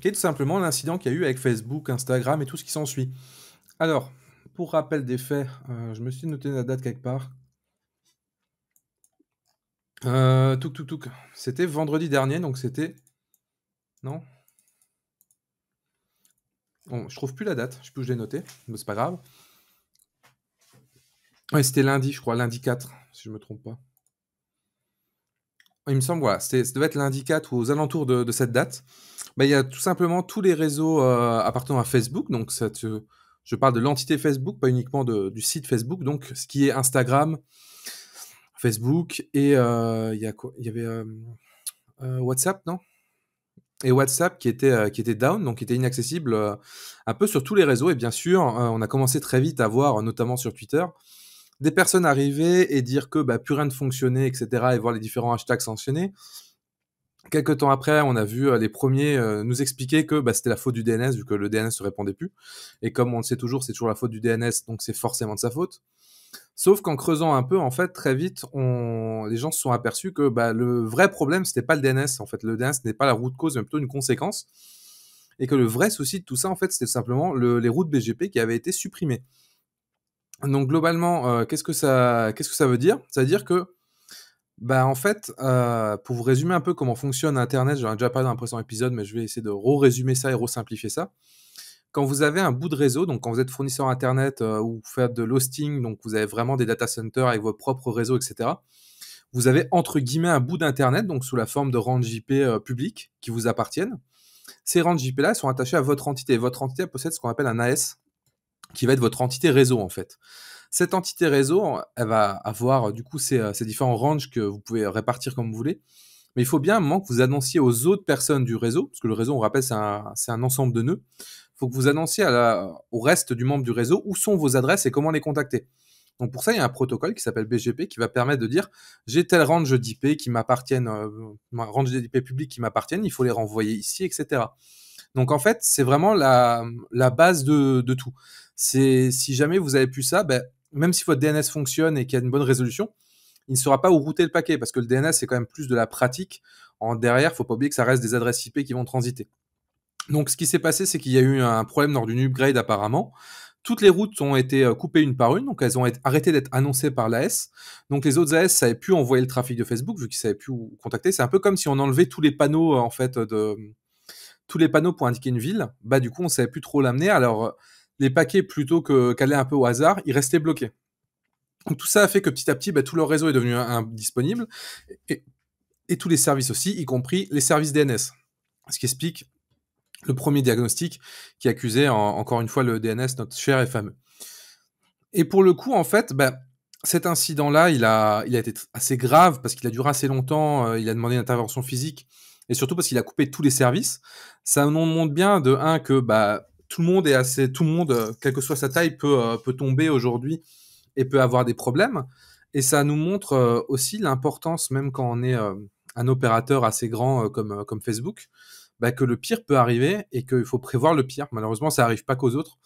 S2: qui tout simplement l'incident qu'il y a eu avec Facebook, Instagram et tout ce qui s'ensuit. Alors, pour rappel des faits, euh, je me suis noté la date quelque part. Euh, touk touk C'était vendredi dernier, donc c'était. Non bon, Je trouve plus la date, je peux plus je l'ai noté, mais c'est pas grave. Oui, c'était lundi, je crois, lundi 4, si je ne me trompe pas. Il me semble, voilà, ça devait être lundi 4 ou aux alentours de, cette date. Bah, il y a tout simplement tous les réseaux euh, appartenant à Facebook. Donc, je parle de l'entité Facebook, pas uniquement du site Facebook. Donc, ce qui est Instagram, Facebook et euh, il, y il y avait euh, WhatsApp, non et WhatsApp qui était, qui était down, donc qui était inaccessible un peu sur tous les réseaux. Et bien sûr, on a commencé très vite à voir, notamment sur Twitter, des personnes arriver et dire que bah, plus rien ne fonctionnait, etc., et voir les différents hashtags sanctionnés. Quelques temps après, on a vu euh, les premiers euh, nous expliquer que bah, c'était la faute du DNS, vu que le DNS ne répondait plus. Et comme on le sait toujours, c'est toujours la faute du DNS, donc c'est forcément de sa faute. Sauf qu'en creusant un peu, en fait, très vite, on... les gens se sont aperçus que bah, le vrai problème, c'était pas le DNS. En fait, le DNS n'est pas la route cause, mais plutôt une conséquence. Et que le vrai souci de tout ça, en fait, c'était simplement les routes BGP qui avaient été supprimées. Donc globalement, euh, qu'est-ce que ça, veut dire Ça veut dire que, bah en fait, euh, pour vous résumer un peu comment fonctionne Internet, j'en ai déjà parlé dans un précédent épisode, mais je vais essayer de re-résumer ça et re-simplifier ça. Quand vous avez un bout de réseau, donc quand vous êtes fournisseur Internet euh, ou vous faites de l'hosting, donc vous avez vraiment des data centers avec vos propres réseaux, etc. Vous avez entre guillemets un bout d'Internet, donc sous la forme de range JP public qui vous appartiennent. Ces rangs JP, là sont attachés à votre entité. Votre entité possède ce qu'on appelle un AS, qui va être votre entité réseau en fait. Cette entité réseau, elle va avoir du coup ces, euh, différents ranges que vous pouvez répartir comme vous voulez. Mais il faut bien un moment que vous annonciez aux autres personnes du réseau, parce que le réseau, on rappelle, c'est un, ensemble de nœuds. Il faut que vous annonciez au reste du membre du réseau où sont vos adresses et comment les contacter. Donc pour ça, il y a un protocole qui s'appelle BGP qui va permettre de dire j'ai tel range d'IP qui m'appartiennent, euh, range d'IP public qui m'appartiennent, il faut les renvoyer ici, etc. Donc en fait, c'est vraiment la, base de tout c'est si jamais vous avez pu ça, ben, même si votre DNS fonctionne et qu'il y a une bonne résolution, il ne saura pas où router le paquet parce que le DNS c'est quand même plus de la pratique. En derrière, faut pas oublier que ça reste des adresses IP qui vont transiter. Donc ce qui s'est passé, c'est qu'il y a eu un problème lors d'une upgrade apparemment. Toutes les routes ont été euh, coupées une par une, donc elles ont arrêté d'être annoncées par l'AS. Donc les autres AS savaient plus envoyer le trafic de Facebook vu qu'ils savaient plus où contacter. C'est un peu comme si on enlevait tous les panneaux euh, en fait de tous les panneaux pour indiquer une ville. Bah du coup on savait plus trop l'amener. Alors les paquets plutôt que qu'aller un peu au hasard, ils restaient bloqués. Donc, tout ça a fait que petit à petit, bah, tout leur réseau est devenu indisponible et, tous les services aussi, y compris les services DNS. Ce qui explique le premier diagnostic qui accusait encore une fois le DNS, notre cher et fameux. Et pour le coup, en fait, bah, cet incident-là, il a, été assez grave parce qu'il a duré assez longtemps, euh, il a demandé une intervention physique et surtout parce qu'il a coupé tous les services. Ça nous montre bien de un que bah, tout le monde est assez, tout le monde, euh, quelle que soit sa taille, euh, peut, tomber aujourd'hui et peut avoir des problèmes. Et ça nous montre euh, aussi l'importance, même quand on est un opérateur assez grand comme, comme Facebook, bah, que le pire peut arriver et qu'il faut prévoir le pire. Malheureusement, ça n'arrive pas qu'aux autres.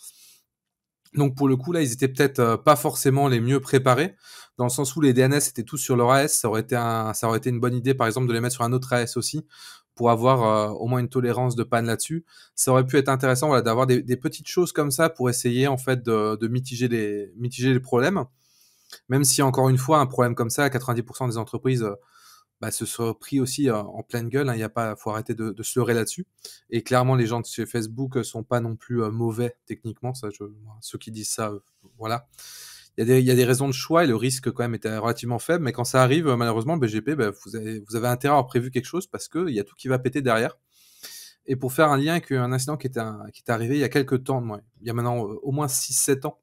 S2: Donc pour le coup, là, ils étaient peut-être pas forcément les mieux préparés, dans le sens où les DNS étaient tous sur leur AS, ça aurait été, ça aurait été une bonne idée, par exemple, de les mettre sur un autre AS aussi, pour avoir euh, au moins une tolérance de panne là-dessus. Ça aurait pu être intéressant voilà, d'avoir des, petites choses comme ça pour essayer en fait de, mitiger, les, problèmes. Même si encore une fois, un problème comme ça, 90% des entreprises euh, bah, se sont pris aussi euh, en pleine gueule. Hein, il n'y a pas, faut arrêter de, de se leurrer là-dessus. Et clairement, les gens de chez Facebook sont pas non plus mauvais techniquement. Ça, je, ceux qui disent ça, voilà il y, a des raisons de choix et le risque quand même était euh, relativement faible. Mais quand ça arrive, euh, malheureusement, BGP, bah, vous, avez, vous, avez, intérêt à avoir prévu quelque chose parce qu'il y a tout qui va péter derrière. Et pour faire un lien avec euh, un incident qui est, qui est arrivé il y a quelques temps, il y a maintenant au moins 6-7 ans,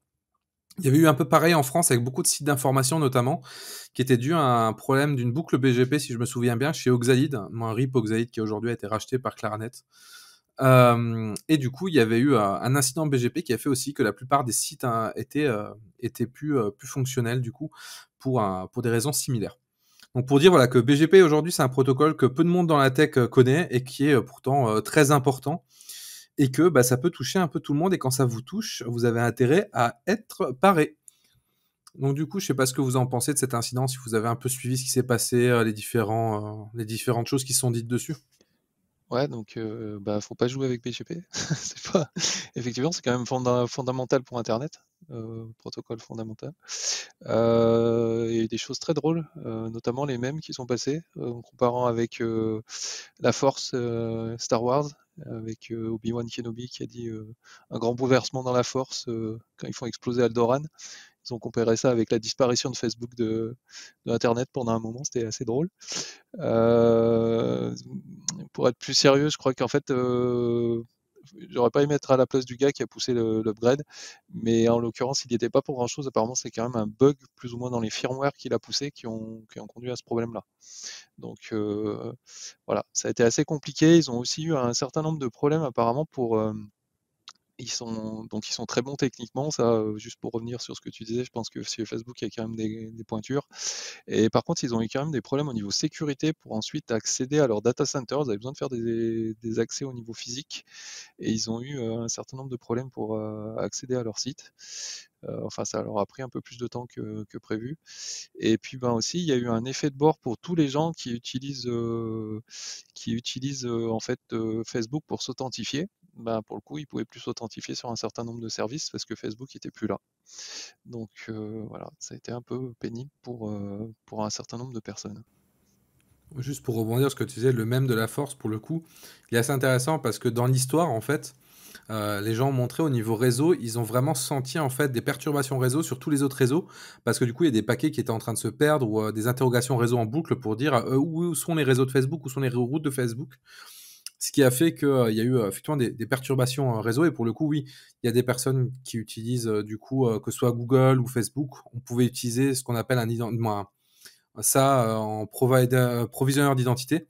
S2: il y avait eu un peu pareil en France avec beaucoup de sites d'information notamment, qui était dû à un problème d'une boucle BGP, si je me souviens bien, chez Oxalide, un RIP Oxalid qui aujourd'hui a été racheté par Claranet et du coup, il y avait eu un, incident BGP qui a fait aussi que la plupart des sites étaient, plus, plus fonctionnels, du coup, pour, pour des raisons similaires. Donc pour dire voilà que BGP aujourd'hui c'est un protocole que peu de monde dans la tech connaît et qui est pourtant très important et que bah, ça peut toucher un peu tout le monde et quand ça vous touche vous avez intérêt à être paré. Donc du coup je ne sais pas ce que vous en pensez de cet incident si vous avez un peu suivi ce qui s'est passé les différents les différentes choses qui sont dites dessus.
S4: Ouais, donc bah, faut pas jouer avec BGP, c'est pas... Effectivement, c'est quand même fondamental pour Internet, protocole fondamental. Euh, il y a eu des choses très drôles, notamment les mêmes qui sont passés en comparant avec la force Star Wars, avec Obi-Wan Kenobi qui a dit un grand bouleversement dans la force quand ils font exploser Aldoran ont comparé ça avec la disparition de Facebook de, pendant un moment, c'était assez drôle. Euh, pour être plus sérieux, je crois qu'en fait, euh, j'aurais pas aimé être à la place du gars qui a poussé l'upgrade, mais en l'occurrence, il n'y était pas pour grand-chose. Apparemment, c'est quand même un bug, plus ou moins dans les firmwares qu'il a poussé, qui ont, ont conduit à ce problème-là. Donc euh, voilà, ça a été assez compliqué. Ils ont aussi eu un certain nombre de problèmes apparemment pour ils sont, donc ils sont très bons techniquement, ça, euh, juste pour revenir sur ce que tu disais, je pense que sur Facebook, il y a quand même des, pointures. Et par contre, ils ont eu quand même des problèmes au niveau sécurité pour ensuite accéder à leur data center. Ils avaient besoin de faire des, accès au niveau physique et ils ont eu euh, un certain nombre de problèmes pour euh, accéder à leur site. enfin, ça leur a pris un peu plus de temps que, que prévu. Et puis, ben aussi, il y a eu un effet de bord pour tous les gens qui utilisent, qui utilisent en fait Facebook pour s'authentifier. Bah, pour le coup, ils pouvaient plus s'authentifier sur un certain nombre de services parce que Facebook n'était plus là. Donc euh, voilà, ça a été un peu pénible pour, euh, pour un certain nombre de personnes.
S2: Juste pour rebondir sur ce que tu disais, le même de la force, pour le coup, il est assez intéressant parce que dans l'histoire, en fait, euh, les gens ont montré au niveau réseau, ils ont vraiment senti en fait des perturbations réseau sur tous les autres réseaux parce que du coup il y a des paquets qui étaient en train de se perdre ou des interrogations réseau en boucle pour dire où sont les réseaux de Facebook, où sont les routes de Facebook. Ce qui a fait qu'il euh, y a eu euh, effectivement des, perturbations euh, réseau. Et pour le coup, oui, il y a des personnes qui utilisent, du coup, que ce soit Google ou Facebook, on pouvait utiliser ce qu'on appelle un, ça en provisionneur d'identité.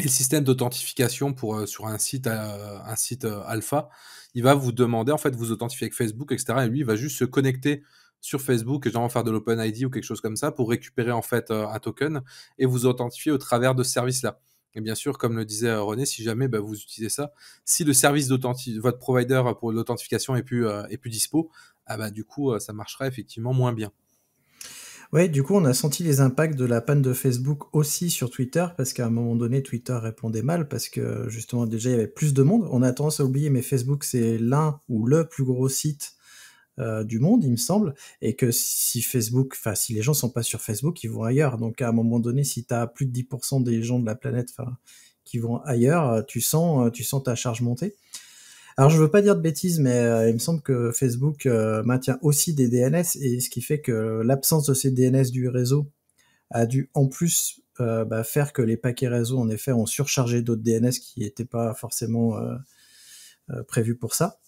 S2: Et le système d'authentification pour sur un site un site alpha, il va vous demander en fait vous authentifier avec Facebook etc. Et lui il va juste se connecter sur Facebook et genre faire de l'open ID ou quelque chose comme ça pour récupérer en fait un token et vous authentifier au travers de ce service là. Et bien sûr, comme le disait euh, René, si jamais bah, vous utilisez ça, si le service de votre provider euh, pour l'authentification est plus, euh, dispo, ah bah, du coup, ça marchera effectivement
S1: moins bien. Oui, du coup, on a senti les impacts de la panne de Facebook aussi sur Twitter, parce qu'à un moment donné, Twitter répondait mal, parce que justement, déjà, il y avait plus de monde. On a tendance à oublier, mais Facebook, c'est l'un ou le plus gros site euh, du monde, il me semble, et que si Facebook, enfin si les gens sont pas sur Facebook, ils vont ailleurs. Donc à un moment donné, si tu as plus de 10% des gens de la planète qui vont ailleurs, euh, tu sens, euh, tu sens ta charge monter. Alors je veux pas dire de bêtises, mais il me semble que Facebook maintient aussi des DNS, et ce qui fait que l'absence de ces DNS du réseau a dû en plus bah, faire que les paquets réseau, en effet, ont surchargé d'autres DNS qui n'étaient pas forcément prévus pour ça.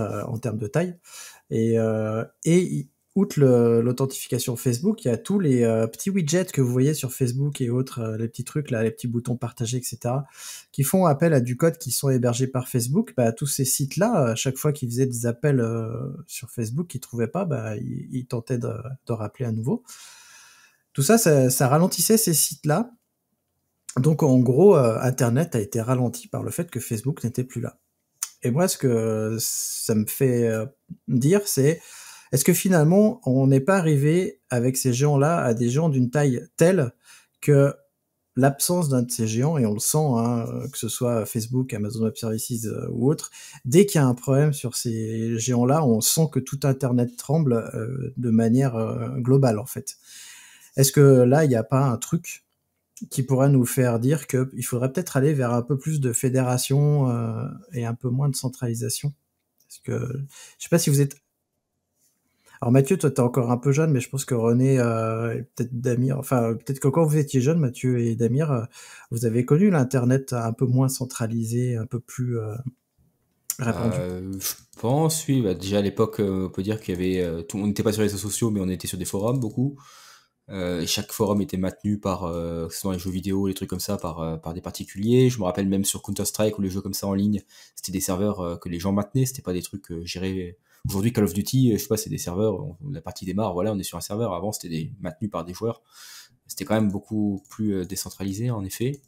S1: Euh, en termes de taille. Et, euh, et outre l'authentification Facebook, il y a tous les euh, petits widgets que vous voyez sur Facebook et autres, les petits trucs là, les petits boutons partagés, etc., qui font appel à du code qui sont hébergés par Facebook. Bah, tous ces sites-là, à chaque fois qu'ils faisaient des appels sur Facebook qu'ils trouvaient pas, bah, ils, tentaient de, rappeler à nouveau. Tout ça, ça ralentissait ces sites-là. Donc en gros, Internet a été ralenti par le fait que Facebook n'était plus là. Et moi, ce que ça me fait euh, dire, c'est est-ce que finalement, on n'est pas arrivé avec ces géants-là à des gens d'une taille telle que l'absence d'un de ces géants, et on le sent, hein, euh, que ce soit Facebook, Amazon Web Services euh, ou autre, dès qu'il y a un problème sur ces géants-là, on sent que tout Internet tremble de manière globale, en fait. Est-ce que là, il n'y a pas un truc qui pourrait nous faire dire qu'il faudrait peut-être aller vers un peu plus de fédération euh, et un peu moins de centralisation. Parce que je sais pas si vous êtes. Alors Mathieu, toi, tu es encore un peu jeune, mais je pense que René euh, peut-être Damir, enfin peut-être que quand vous étiez jeune, Mathieu et Damir, euh, vous avez connu l'Internet un peu moins centralisé, un peu plus répandu.
S3: je pense, oui. Bah, déjà à l'époque, on peut dire qu'il y avait, tout... on n'était pas sur les réseaux sociaux, mais on était sur des forums beaucoup. Euh, chaque forum était maintenu par, euh, soit les jeux vidéo, les trucs comme ça, par, euh, par des particuliers. Je me rappelle même sur Counter-Strike ou les jeux comme ça en ligne, c'était des serveurs que les gens maintenaient, c'était pas des trucs gérés. Aujourd'hui, Call of Duty, je sais pas, c'est des serveurs, la partie démarre, voilà, on est sur un serveur. Avant, c'était des, maintenu par des joueurs. C'était quand même beaucoup plus décentralisé, en effet.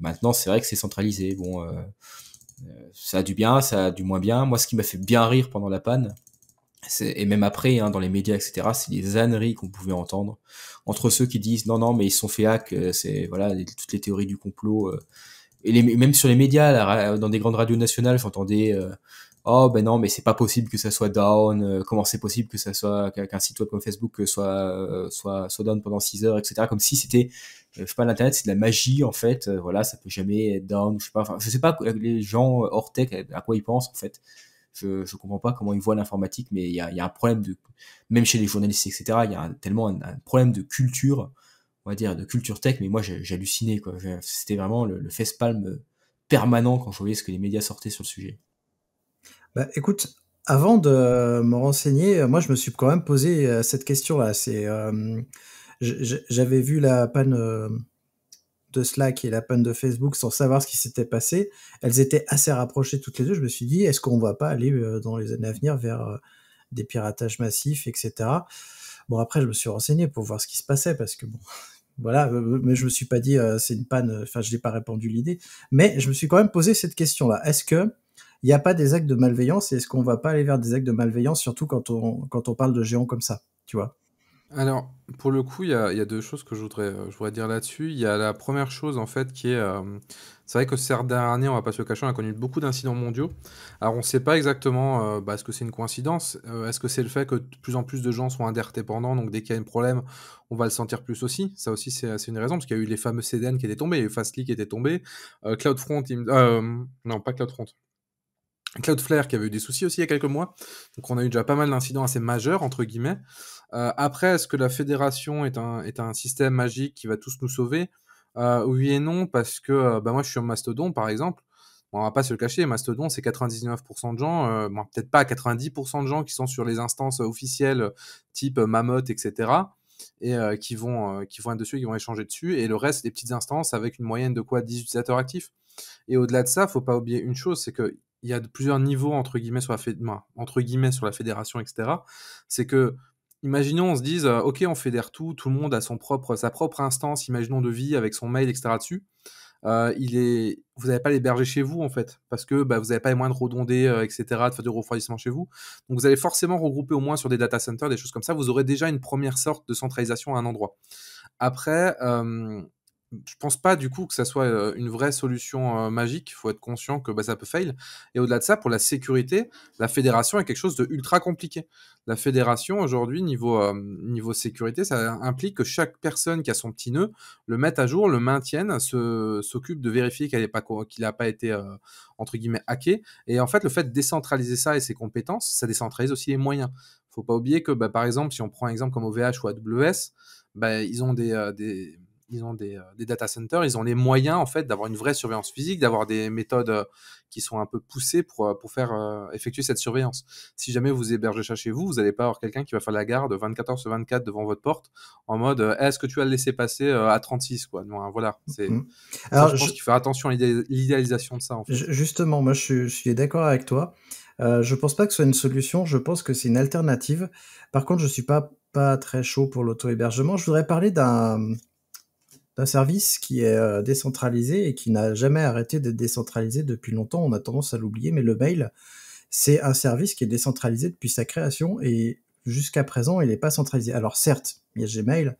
S3: maintenant, c'est vrai que c'est centralisé. Bon, ça a du bien, ça a du moins bien. Moi, ce qui m'a fait bien rire pendant la panne, et même après, hein, dans les médias, etc., c'est des âneries qu'on pouvait entendre entre ceux qui disent non, non, mais ils sont fait hack, euh, c'est voilà toutes les théories du complot. Euh. et même sur les médias, dans des grandes radios nationales, j'entendais euh, oh ben non, mais c'est pas possible que ça soit down. comment c'est possible que ça soit qu'un site web comme Facebook soit soit soit down pendant 6 heures, etc. Comme si c'était je sais pas l'internet, c'est de la magie en fait. voilà, ça peut jamais être down. Je sais pas. Enfin, je sais pas les gens hors tech à quoi ils pensent en fait. Je ne comprends pas comment ils voient l'informatique, mais il y a, un problème de même chez les journalistes, etc. Il y a tellement un, problème de culture, on va dire de culture tech. Mais moi, j'hallucinais quoi. C'était vraiment le, le palme permanent quand je voyais ce que les médias sortaient sur le sujet.
S1: Bah, écoute, avant de me renseigner, moi je me suis quand même posé euh, cette question-là. C'est, euh, j'avais vu la panne euh, de Slack et la panne de Facebook sans savoir ce qui s'était passé, elles étaient assez rapprochées toutes les deux. Je me suis dit, est-ce qu'on ne va pas aller euh, dans les années à venir vers euh, des piratages massifs, etc. Bon, après, je me suis renseigné pour voir ce qui se passait parce que bon, voilà, euh, mais je me suis pas dit c'est une panne, enfin, je n'ai pas répondu l'idée, mais je me suis quand même posé cette question-là. Est-ce que il n'y a pas des actes de malveillance et est-ce qu'on va pas aller vers des actes de malveillance, surtout quand on, quand on parle de géants comme ça, tu vois
S2: alors, pour le coup, il y a, deux choses que euh, je voudrais, dire là-dessus. Il y a la première chose, en fait, qui est... Euh, c'est vrai que ces dernière on va pas se le cacher, on a connu beaucoup d'incidents mondiaux. Alors, on ne sait pas exactement euh, bah, est-ce que c'est une coïncidence, est-ce que c'est le fait que de plus en plus de gens sont interdépendants, donc dès qu'il y a un problème, on va le sentir plus aussi. Ça aussi, c'est une raison, parce qu'il y a eu les fameux CDN qui étaient tombés, il Fastly qui était tombé, CloudFront, non, pas CloudFront, Cloudflare qui avait eu des soucis aussi il y a quelques mois. Donc on a eu déjà pas mal d'incidents assez majeurs, entre guillemets. Euh, après, est-ce que la fédération est un, système magique qui va tous nous sauver euh, Oui et non, parce que euh, bah, moi je suis en Mastodon par exemple. on va pas se le cacher, Mastodon c'est 99% de gens, peut-être pas 90% de gens qui sont sur les instances officielles type mammoth, etc. Et qui, vont, qui vont être dessus, qui vont échanger dessus. Et le reste, des petites instances avec une moyenne de quoi 10 utilisateurs actifs. Et au-delà de ça, faut pas oublier une chose, c'est qu'il y a plusieurs niveaux entre guillemets sur la, entre guillemets, sur la fédération, etc. C'est que imaginons, on se dise, euh, OK, on fédère tout, tout le monde a son propre, sa propre instance, imaginons de vie avec son mail, etc. dessus. Euh, il est, vous n'allez pas l'héberger chez vous en fait, parce que bah, vous n'avez pas les moyens de redonder, euh, etc., de faire du refroidissement chez vous. Donc vous allez forcément regrouper au moins sur des data centers, des choses comme ça. Vous aurez déjà une première sorte de centralisation à un endroit. Après, je pense pas du coup que ça soit une vraie solution magique. Il faut être conscient que bah, ça peut fail. Et au-delà de ça, pour la sécurité, la fédération est quelque chose de ultra compliqué. La fédération aujourd'hui niveau niveau sécurité, ça implique que chaque personne qui a son petit nœud le mette à jour, le maintienne, s'occupe de vérifier qu'il n'a pas qu'il a pas été entre guillemets hacké. Et en fait, le fait de décentraliser ça et ses compétences, ça décentralise aussi les moyens. Faut pas oublier que bah, par exemple, si on prend un exemple comme OVH ou AWS, bah, ils ont des ils ont euh, des, data centers, ils ont les moyens en fait d'avoir une vraie surveillance physique, d'avoir des méthodes euh, qui sont un peu poussées pour, euh, pour faire effectuer cette surveillance. Si jamais vous hébergez ça chez vous, vous n'allez pas avoir quelqu'un qui va faire la garde 24 h sur 24 devant votre porte en mode est-ce que tu vas le laisser passer à 36 quoi. Hein, voilà, c'est mhm. Alors, je, pense qu'il faut faire attention à l'idéalisation de ça
S1: Justement, moi je, je suis d'accord avec toi. je pense pas que ce soit une solution, je pense que c'est une alternative. Par contre, je suis pas pas très chaud pour l'auto-hébergement. Je voudrais parler d'un d'un service qui est euh, décentralisé et qui n'a jamais arrêté d'être décentralisé depuis longtemps. On a tendance à l'oublier, mais le mail, c'est un service qui est décentralisé depuis sa création et jusqu'à présent, il n'est pas centralisé. Alors certes, il y a Gmail,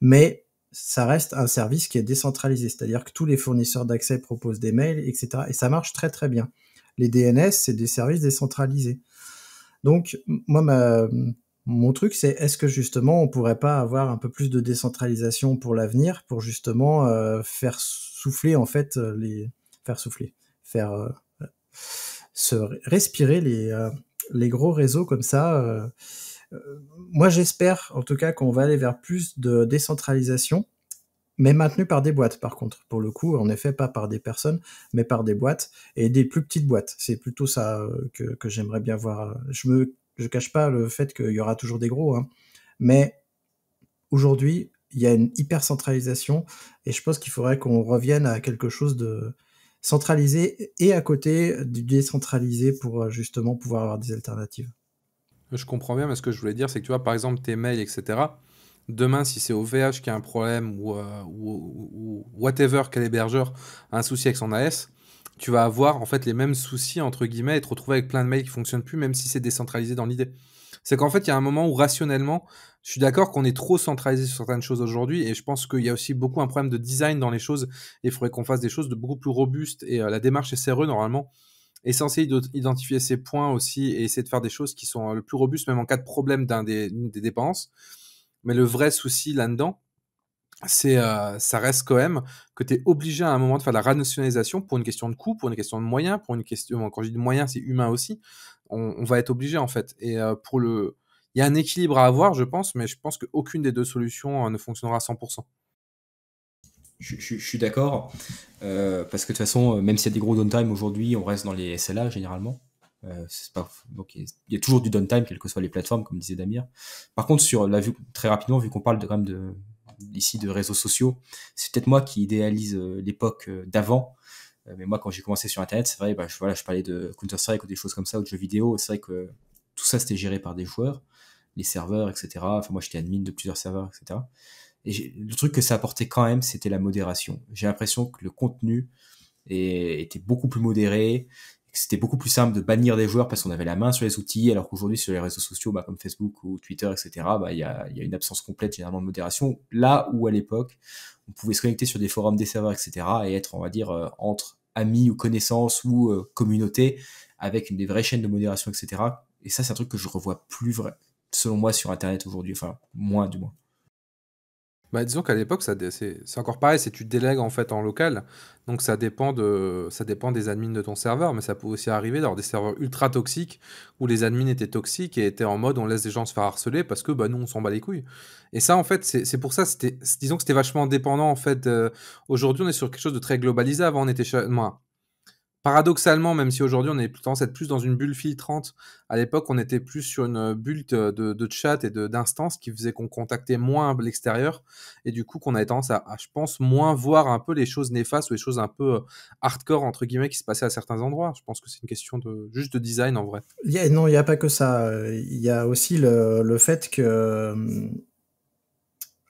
S1: mais ça reste un service qui est décentralisé, c'est-à-dire que tous les fournisseurs d'accès proposent des mails, etc. Et ça marche très très bien. Les DNS, c'est des services décentralisés. Donc, moi, ma, mon truc, c'est est-ce que justement on pourrait pas avoir un peu plus de décentralisation pour l'avenir, pour justement euh, faire souffler en fait euh, les, faire souffler, faire euh, se respirer les les gros réseaux comme ça. moi, j'espère en tout cas qu'on va aller vers plus de décentralisation, mais maintenue par des boîtes. Par contre, pour le coup, en effet, pas par des personnes, mais par des boîtes et des plus petites boîtes. C'est plutôt ça que que j'aimerais bien voir. Je me je cache pas le fait qu'il y aura toujours des gros, hein. mais aujourd'hui, il y a une hyper centralisation et je pense qu'il faudrait qu'on revienne à quelque chose de centralisé et à côté du décentralisé pour euh, justement pouvoir avoir des alternatives.
S2: Je comprends bien, mais ce que je voulais dire, c'est que tu vois, par exemple, tes mails, etc. Demain, si c'est OVH qui a un problème ou, euh, whatever, quel hébergeur a un souci avec son AS, tu vas avoir en fait les mêmes soucis entre guillemets et te retrouver avec plein de mails qui fonctionnent plus, même si c'est décentralisé dans l'idée. C'est qu'en fait, il y a un moment où rationnellement, je suis d'accord qu'on est trop centralisé sur certaines choses aujourd'hui, et je pense qu'il y a aussi beaucoup un problème de design dans les choses, et il faudrait qu'on fasse des choses de beaucoup plus robustes, et euh, la démarche SRE, normalement, est censée identifier ces points aussi, et essayer de faire des choses qui sont euh, le plus robustes, même en cas de problème d'un des, des dépenses. Mais le vrai souci là-dedans, c'est, euh, ça reste quand même que tu es obligé à un moment de faire de la rationalisation pour une question de coût, pour une question de moyens, pour une question, quand je dis de moyens, c'est humain aussi. On, va être obligé en fait. Et euh, pour le, il y a un équilibre à avoir, je pense, mais je pense qu'aucune des deux solutions euh, ne fonctionnera à 100%.
S3: Je, suis d'accord, parce que de toute façon, même s'il y a des gros downtime aujourd'hui, on reste dans les SLA généralement. il y a toujours du downtime, quelles que soient les plateformes, comme disait Damir. Par contre, sur la vue, très rapidement, vu qu'on parle de, quand même de, ici de réseaux sociaux. C'est peut-être moi qui idéalise euh, l'époque euh, d'avant. Euh, mais moi, quand j'ai commencé sur Internet, c'est vrai, bah, je, voilà, je parlais de Counter-Strike ou des choses comme ça, ou de jeux vidéo. C'est vrai que tout ça, c'était géré par des joueurs, les serveurs, etc. Enfin, moi, j'étais admin de plusieurs serveurs, etc. Et le truc que ça apportait quand même, c'était la modération. J'ai l'impression que le contenu était beaucoup plus modéré c'était beaucoup plus simple de bannir des joueurs parce qu'on avait la main sur les outils, alors qu'aujourd'hui sur les réseaux sociaux, bah, comme Facebook ou Twitter, etc., bah, il bah, y, a, y, a, une absence complète généralement de modération. Là où à l'époque, on pouvait se connecter sur des forums des serveurs, etc., et être, on va dire, euh, entre amis ou connaissances ou communauté euh, communautés avec une des vraies chaînes de modération, etc. Et ça, c'est un truc que je revois plus vrai, selon moi, sur Internet aujourd'hui, enfin moins du moins.
S2: Bah, disons qu'à l'époque, c'est, encore pareil, c'est tu délègues en fait en local, donc ça dépend, de, ça dépend des admins de ton serveur, mais ça peut aussi arriver d'avoir des serveurs ultra toxiques où les admins étaient toxiques et étaient en mode on laisse des gens se faire harceler parce que bah, nous on s'en bat les couilles. Et ça en fait, c'est, pour ça, c'était, disons que c'était vachement dépendant en fait. aujourd'hui on est sur quelque chose de très globalisé, avant on était chez moi paradoxalement, même si aujourd'hui on est tendance à être plus dans une bulle filtrante, à l'époque on était plus sur une euh, bulle de, chat et d'instances qui faisait qu'on contactait moins l'extérieur et du coup qu'on avait tendance à, je pense, moins voir un peu les choses néfastes ou les choses un peu euh, hardcore entre guillemets qui se passaient à certains endroits. Je pense que c'est une question de juste de design en vrai.
S1: non, il n'y a pas que ça. Il y a aussi le, fait que euh,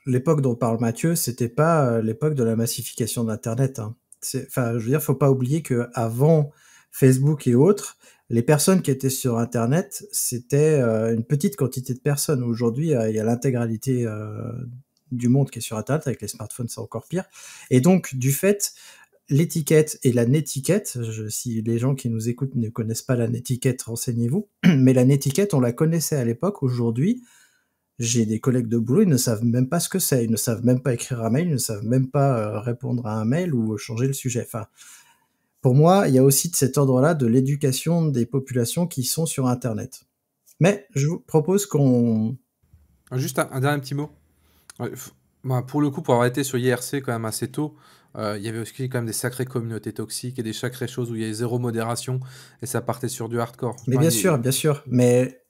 S1: l'époque dont parle Mathieu, c'était pas l'époque de la massification d'Internet. Hein enfin, je veux dire, faut pas oublier que avant Facebook et autres, les personnes qui étaient sur Internet, c'était euh, une petite quantité de personnes. Aujourd'hui, euh, il y a l'intégralité euh, du monde qui est sur Internet. Avec les smartphones, c'est encore pire. Et donc, du fait, l'étiquette et la netiquette, si les gens qui nous écoutent ne connaissent pas la netiquette, renseignez-vous. Mais la netiquette, on la connaissait à l'époque. Aujourd'hui, j'ai des collègues de boulot, ils ne savent même pas ce que c'est, ils ne savent même pas écrire un mail, ils ne savent même pas euh, répondre à un mail ou changer le sujet. Enfin, pour moi, il y a aussi de cet ordre-là de l'éducation des populations qui sont sur Internet. Mais je vous propose qu'on...
S2: Ah, juste un, dernier petit mot. pour le coup, pour avoir été sur IRC quand même assez tôt, euh, il y avait aussi quand même des sacrées communautés toxiques et des sacrées choses où il y avait zéro modération et ça partait sur du hardcore. Mais bien sûr,
S1: bien sûr. Mais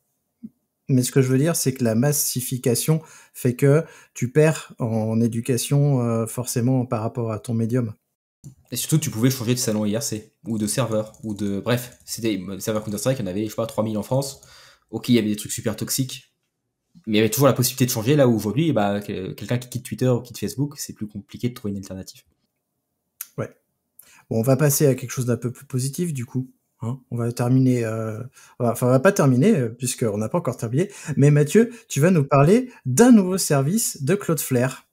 S1: mais ce que je veux dire, c'est que la massification fait que tu perds en éducation euh, forcément par rapport à ton médium.
S3: Et surtout, tu pouvais changer de salon IRC, ou de serveur, ou de. Bref, c'était euh, serveur Counter-Strike, il y en avait, je sais pas, 3000 en France. Ok, il y avait des trucs super toxiques, mais il y avait toujours la possibilité de changer. Là où aujourd'hui, bah, quelqu'un qui quitte Twitter ou quitte Facebook, c'est plus compliqué de trouver une alternative.
S1: Ouais. Bon, on va passer à quelque chose d'un peu plus positif, du coup. Hein, on va terminer, euh, enfin on va pas terminer euh, puisqu'on n'a pas encore terminé, mais Mathieu, tu vas nous parler d'un nouveau service de Cloudflare.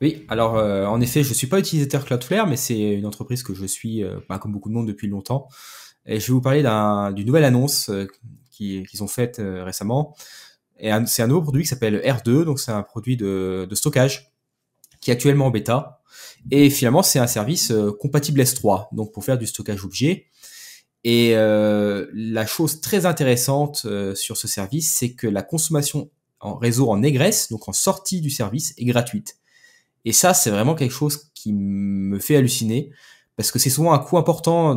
S3: Oui, alors euh, en effet, je ne suis pas utilisateur Cloudflare, mais c'est une entreprise que je suis, bah, comme beaucoup de monde, depuis longtemps. Et je vais vous parler d'une nouvelle annonce qu'ils ont faite récemment. Et c'est un nouveau produit qui s'appelle R2, donc c'est un produit de, de, stockage qui est actuellement en bêta. Et finalement, c'est un service compatible S3, donc pour faire du stockage objet et euh, la chose très intéressante euh, sur ce service, c'est que la consommation en réseau en négresse, donc en sortie du service, est gratuite. Et ça, c'est vraiment quelque chose qui me fait halluciner, parce que c'est souvent un coût important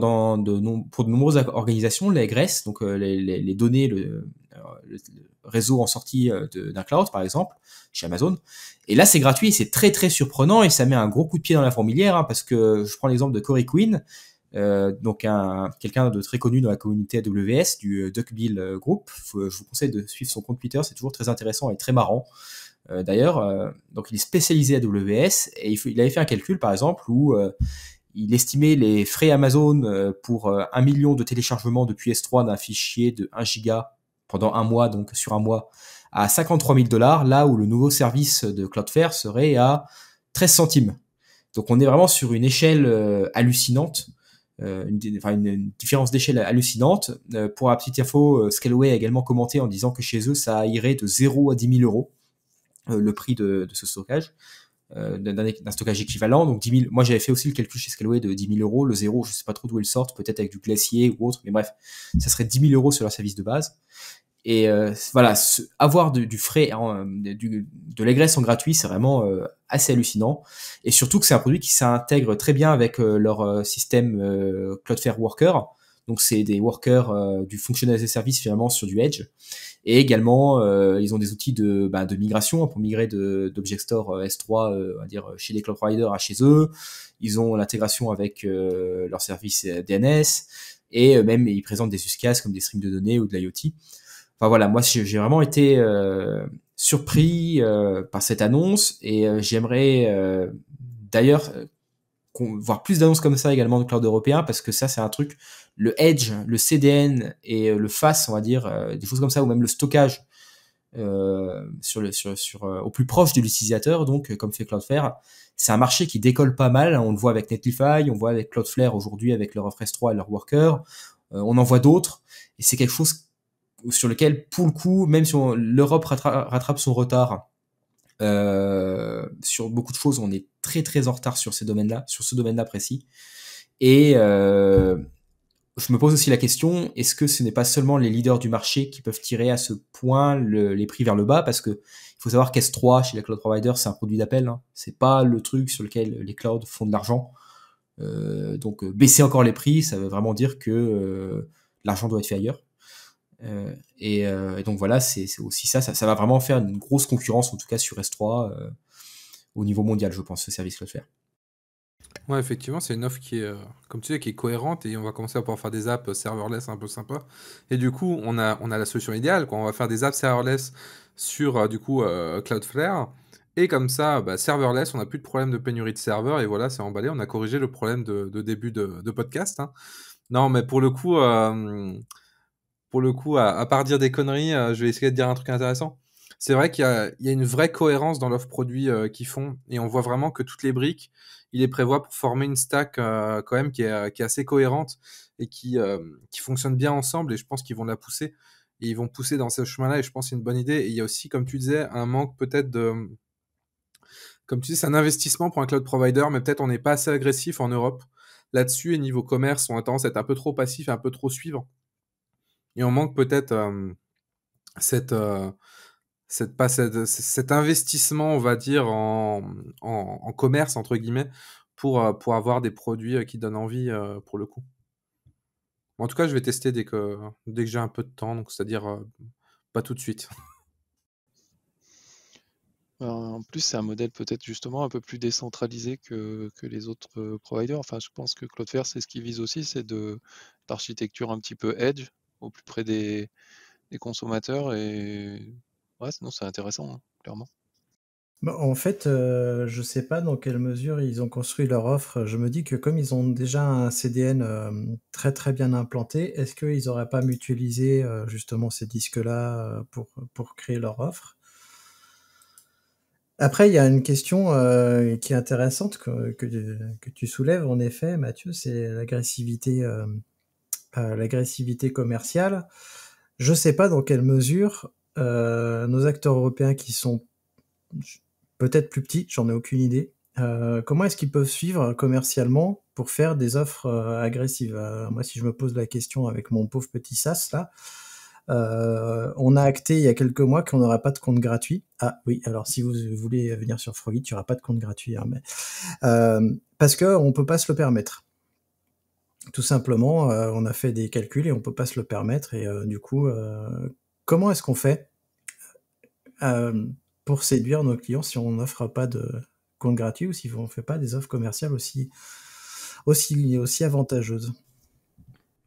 S3: pour de nombreuses organisations, l'aigresse, donc euh, les, données, le, réseau en sortie d'un cloud, par exemple, chez Amazon. Et là, c'est gratuit, c'est très très surprenant, et ça met un gros coup de pied dans la fourmilière, hein, parce que je prends l'exemple de Corey Quinn, euh, donc un, quelqu'un de très connu dans la communauté AWS du euh, Duckbill euh, Group. je vous conseille de suivre son compte Twitter, c'est toujours très intéressant et très marrant. D'ailleurs, donc il est spécialisé AWS et il, il, avait fait un calcul par exemple où il estimait les frais Amazon pour un million de téléchargements depuis S3 d'un fichier de 1 giga pendant un mois, donc sur un mois, à 53 000 dollars, là où le nouveau service de Cloudflare serait à 13 centimes. Donc on est vraiment sur une échelle hallucinante euh, une, différence d'échelle hallucinante. Euh, pour la petite info, Scaleway a également commenté en disant que chez eux, ça irait de 0 à 10 000 euros euh, le prix de, ce stockage d'un stockage équivalent. Donc moi j'avais fait aussi le calcul chez Scalway de 10 000 euros, le zéro, je sais pas trop d'où il sort, peut-être avec du glacier ou autre, mais bref, ça serait 10 000 euros sur leur service de base. Et euh, voilà, avoir du frais, euh, de l'aigresse en gratuit, c'est vraiment euh, assez hallucinant. Et surtout que c'est un produit qui s'intègre très bien avec leur système Cloudflare Worker. Donc c'est des workers du Functional Service finalement sur du Edge. Et également, ils ont des outils de, bah, migration pour migrer d'Object Store S3, on va dire, chez les cloud providers à chez eux. Ils ont l'intégration avec leur service DNS. Et même, ils présentent des use cases comme des streams de données ou de l'IoT voilà, moi j'ai vraiment été euh, surpris euh, par cette annonce et euh, j'aimerais d'ailleurs voir plus d'annonces comme ça également de cloud européen parce que ça c'est un truc, le edge, le CDN et le FAS on va dire, des choses comme ça ou même le stockage sur le, sur, sur, au plus proche de l'utilisateur, donc comme fait Cloudflare. C'est un marché qui décolle pas mal. Hein. On le voit avec Netlify, on voit avec Cloudflare aujourd'hui avec leur Office 3 et leur Worker. on en voit d'autres. Et c'est quelque chose sur lequel, pour le coup, même si l'Europe rattrape son retard euh, sur beaucoup de choses, on est très très en retard sur ces domaines-là, sur ce domaine-là précis. Et euh, je me pose aussi la question est-ce que ce n'est pas seulement les leaders du marché qui peuvent tirer à ce point les prix vers le bas Parce que il faut savoir qu'S3 chez les cloud providers, c'est un produit d'appel. Hein. C'est pas le truc sur lequel les clouds font de l'argent. Euh, donc baisser encore les prix, ça veut vraiment dire que l'argent doit être fait ailleurs. Euh, euh, et, donc voilà, c'est aussi ça, ça, va vraiment faire une grosse concurrence, en tout cas sur S3, euh, au niveau mondial, je pense, ce service Cloudflare faire.
S2: Ouais, effectivement, c'est une offre qui est, comme tu dis, qui est cohérente et on va commencer à pouvoir faire des apps serverless un peu sympa. Et du coup, on a, on a la solution idéale, quoi. On va faire des apps serverless sur, du coup, Cloudflare. Et comme ça, bah, serverless, on n'a plus de problème de pénurie de serveurs. Et voilà, c'est emballé. On a corrigé le problème de, début de, podcast. Hein. Non, mais pour le coup, pour le coup, à, part dire des conneries, euh, je vais essayer de dire un truc intéressant. C'est vrai qu'il y, a une vraie cohérence dans l'offre produit euh, qu'ils font et on voit vraiment que toutes les briques, il les prévoit pour former une stack euh, quand même qui est, assez cohérente et qui, fonctionne bien ensemble et je pense qu'ils vont la pousser et ils vont pousser dans ce chemin-là et je pense que c'est une bonne idée. Et il y a aussi, comme tu disais, un manque peut-être de... Comme tu dis, c'est un investissement pour un cloud provider, mais peut-être on n'est pas assez agressif en Europe là-dessus et niveau commerce, on a tendance à être un peu trop passif et un peu trop suivant. Et on manque peut-être cette, cet investissement, on va dire, en, commerce, entre guillemets, pour, pour avoir des produits qui donnent envie pour le coup. En tout cas, je vais tester dès que, dès que j'ai un peu de temps, c'est-à-dire pas tout de suite.
S4: Ben, en plus, c'est un modèle peut-être justement un peu plus décentralisé que, les autres providers. Enfin, je pense que Cloudflare, c'est ce qu'ils vise aussi, c'est de l'architecture un petit peu edge, au plus près des, consommateurs. Et ouais, sinon, c'est intéressant, hein, clairement.
S1: Bah, en fait, euh, je ne sais pas dans quelle mesure ils ont construit leur offre. Je me dis que comme ils ont déjà un CDN euh, très très bien implanté, est-ce qu'ils n'auraient pas mutualisé euh, justement ces disques-là pour, pour créer leur offre après, il y a une question qui est intéressante que, que, tu soulèves, en effet, Mathieu, c'est l'agressivité euh, l'agressivité commerciale, je ne sais pas dans quelle mesure euh, nos acteurs européens qui sont peut-être plus petits, j'en ai aucune idée, euh, comment est-ce qu'ils peuvent suivre commercialement pour faire des offres agressives Moi, si je me pose la question avec mon pauvre petit sas là, on a acté il y a quelques mois qu'on n'aura pas de compte gratuit. Ah oui, alors si vous voulez venir sur Frogit, tu n'auras pas de compte gratuit, hein, mais parce que on peut pas se le permettre. Tout simplement, euh, on a fait des calculs et on ne peut pas se le permettre. Et euh, du coup, euh, comment est-ce qu'on fait pour séduire nos clients si on n'offre pas de compte gratuit ou si on ne fait pas des offres commerciales aussi, aussi, aussi avantageuses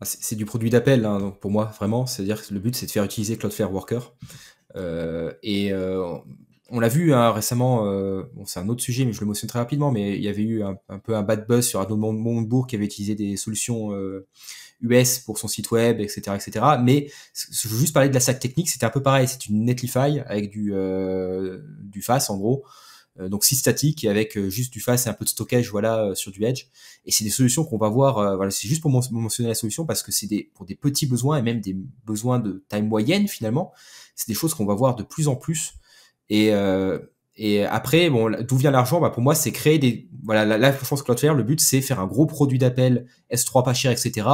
S3: bah, c'est du produit d'appel, hein, pour moi, vraiment. C'est-à-dire que le but, c'est de faire utiliser Cloudflare Worker. et on l'a vu hein, récemment, euh, c'est un autre sujet, mais je le mentionne très rapidement, mais il y avait eu un, peu un bad buzz sur Arnaud Montebourg qui avait utilisé des solutions US euh, pour son site web, etc. etc. Mais je veux juste parler de la sac technique, c'était un peu pareil, c'est une Netlify avec du, euh, du face en gros, donc si statique et avec juste du face et un peu de stockage voilà sur du edge. Et c'est des solutions qu'on va voir, voilà, c'est juste pour mentionner la solution parce que c'est des, pour des petits besoins et même des besoins de taille moyenne finalement, c'est des choses qu'on va voir de plus en plus euh, et, après, bon, d'où vient l'argent bah, Pour moi, c'est créer des. Voilà, là, je pense que le but, c'est faire un gros produit d'appel S3 pas cher, etc.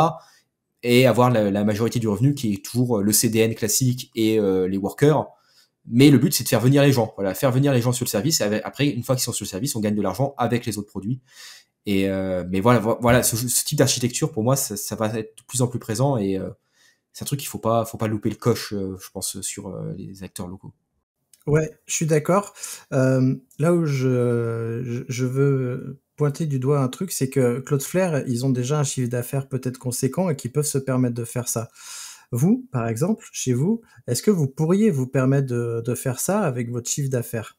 S3: Et avoir la, majorité du revenu qui est toujours euh, le CDN classique et euh, les workers. Mais le but, c'est de faire venir les gens. Voilà, faire venir les gens sur le service. après, une fois qu'ils sont sur le service, on gagne de l'argent avec les autres produits. mais voilà, voilà, ce, type d'architecture, pour moi, ça, va être de plus en plus présent. Et c'est un truc qu'il faut pas, faut pas louper le coche, je pense, sur les acteurs locaux.
S1: Ouais, je suis d'accord. Euh, là où je, je, veux pointer du doigt un truc, c'est que Claude Flair, ils ont déjà un chiffre d'affaires peut-être conséquent et qui peuvent se permettre de faire ça. Vous, par exemple, chez vous, est-ce que vous pourriez vous permettre de, de faire ça avec votre chiffre d'affaires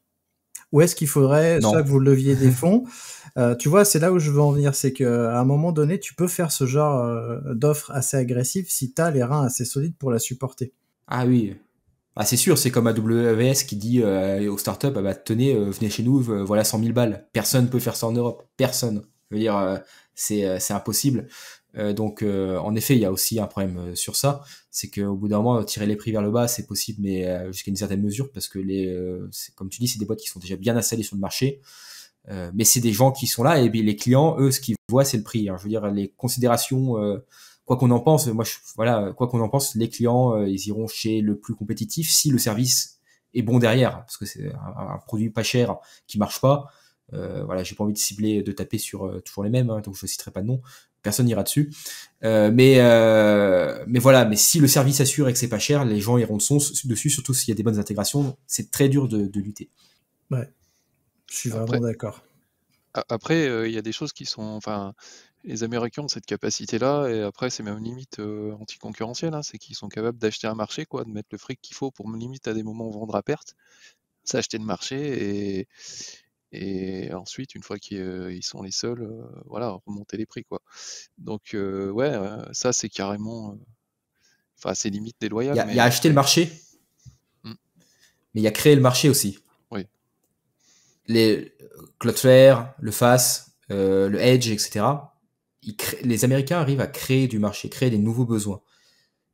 S1: Ou est-ce qu'il faudrait non. que vous leviez des fonds euh, Tu vois, c'est là où je veux en venir, c'est qu'à un moment donné, tu peux faire ce genre euh, d'offre assez agressive si tu as les reins assez solides pour la supporter.
S3: Ah oui, ah, c'est sûr, c'est comme AWS qui dit euh, aux startups, ah bah, tenez, euh, venez chez nous, euh, voilà 100 000 balles. Personne ne peut faire ça en Europe. Personne. Je veux dire, c'est impossible. donc, en effet, il y a aussi un problème sur ça. C'est qu'au bout d'un moment, tirer les prix vers le bas, c'est possible, mais jusqu'à une certaine mesure, parce que, les, comme tu dis, c'est des boîtes qui sont déjà bien installées sur le marché. mais c'est des gens qui sont là, et puis les clients, eux, ce qu'ils voient, c'est le prix. Hein. Je veux dire, les considérations quoi qu'on en pense, moi, voilà, quoi qu'on en pense, les clients, euh, ils iront chez le plus compétitif si le service est bon derrière, parce que c'est un, produit pas cher qui marche pas. Je euh, voilà, j'ai pas envie de cibler, de taper sur euh, toujours les mêmes, hein, donc je ne citerai pas de nom. Personne n'ira dessus. mais mais voilà, mais si le service assure et que c'est pas cher, les gens iront de son, dessus, surtout s'il y a des bonnes intégrations. C'est très dur
S1: de, lutter. Ouais, je suis vraiment d'accord.
S4: Après, il y a des choses qui sont, enfin, les Américains ont cette capacité-là, et après, c'est même limite euh, anticoncurrentiel, hein, c'est qu'ils sont capables d'acheter un marché, quoi, de mettre le fric qu'il faut pour limite à des moments vendre à perte, s'acheter le marché, et, ensuite, une fois qu'ils euh, sont les seuls, euh, voilà, remonter les prix, quoi. Donc, ouais, ça, c'est carrément.
S3: Enfin, c'est limite déloyal. Il y a, le marché, mmh. mais il y a créé le marché aussi. Oui. Les Cloudflare, le FAS, le Edge, etc les Américains arrivent à créer du marché, créer des nouveaux besoins,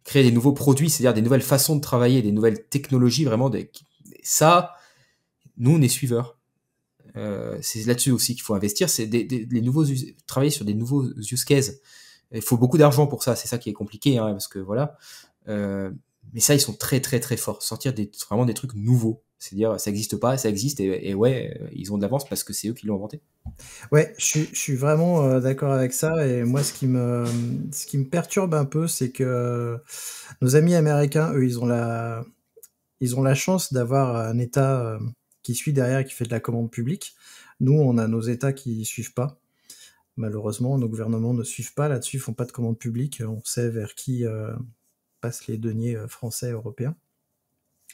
S3: créer des nouveaux produits, c'est-à-dire des nouvelles façons de travailler, des nouvelles technologies, vraiment. Des, ça, nous, on est suiveurs. Euh, c'est là-dessus aussi qu'il faut investir, c'est des, les nouveaux travailler sur des nouveaux use cases. Il faut beaucoup d'argent pour ça, c'est ça qui est compliqué, hein, parce que voilà. Euh, mais ça, ils sont très très très forts. Sortir des, vraiment des trucs nouveaux, c'est dire, ça n'existe pas, ça existe, et, ouais, ils ont de l'avance parce que c'est eux qui l'ont inventé.
S1: Ouais, je, suis vraiment euh, d'accord avec ça, et moi, ce qui me, ce qui me perturbe un peu, c'est que euh, nos amis américains, eux, ils ont la, ils ont la chance d'avoir un État euh, qui suit derrière et qui fait de la commande publique. Nous, on a nos États qui suivent pas malheureusement, nos gouvernements ne suivent pas là-dessus, ils font pas de commande publique. On sait vers qui passent les deniers français, et européens.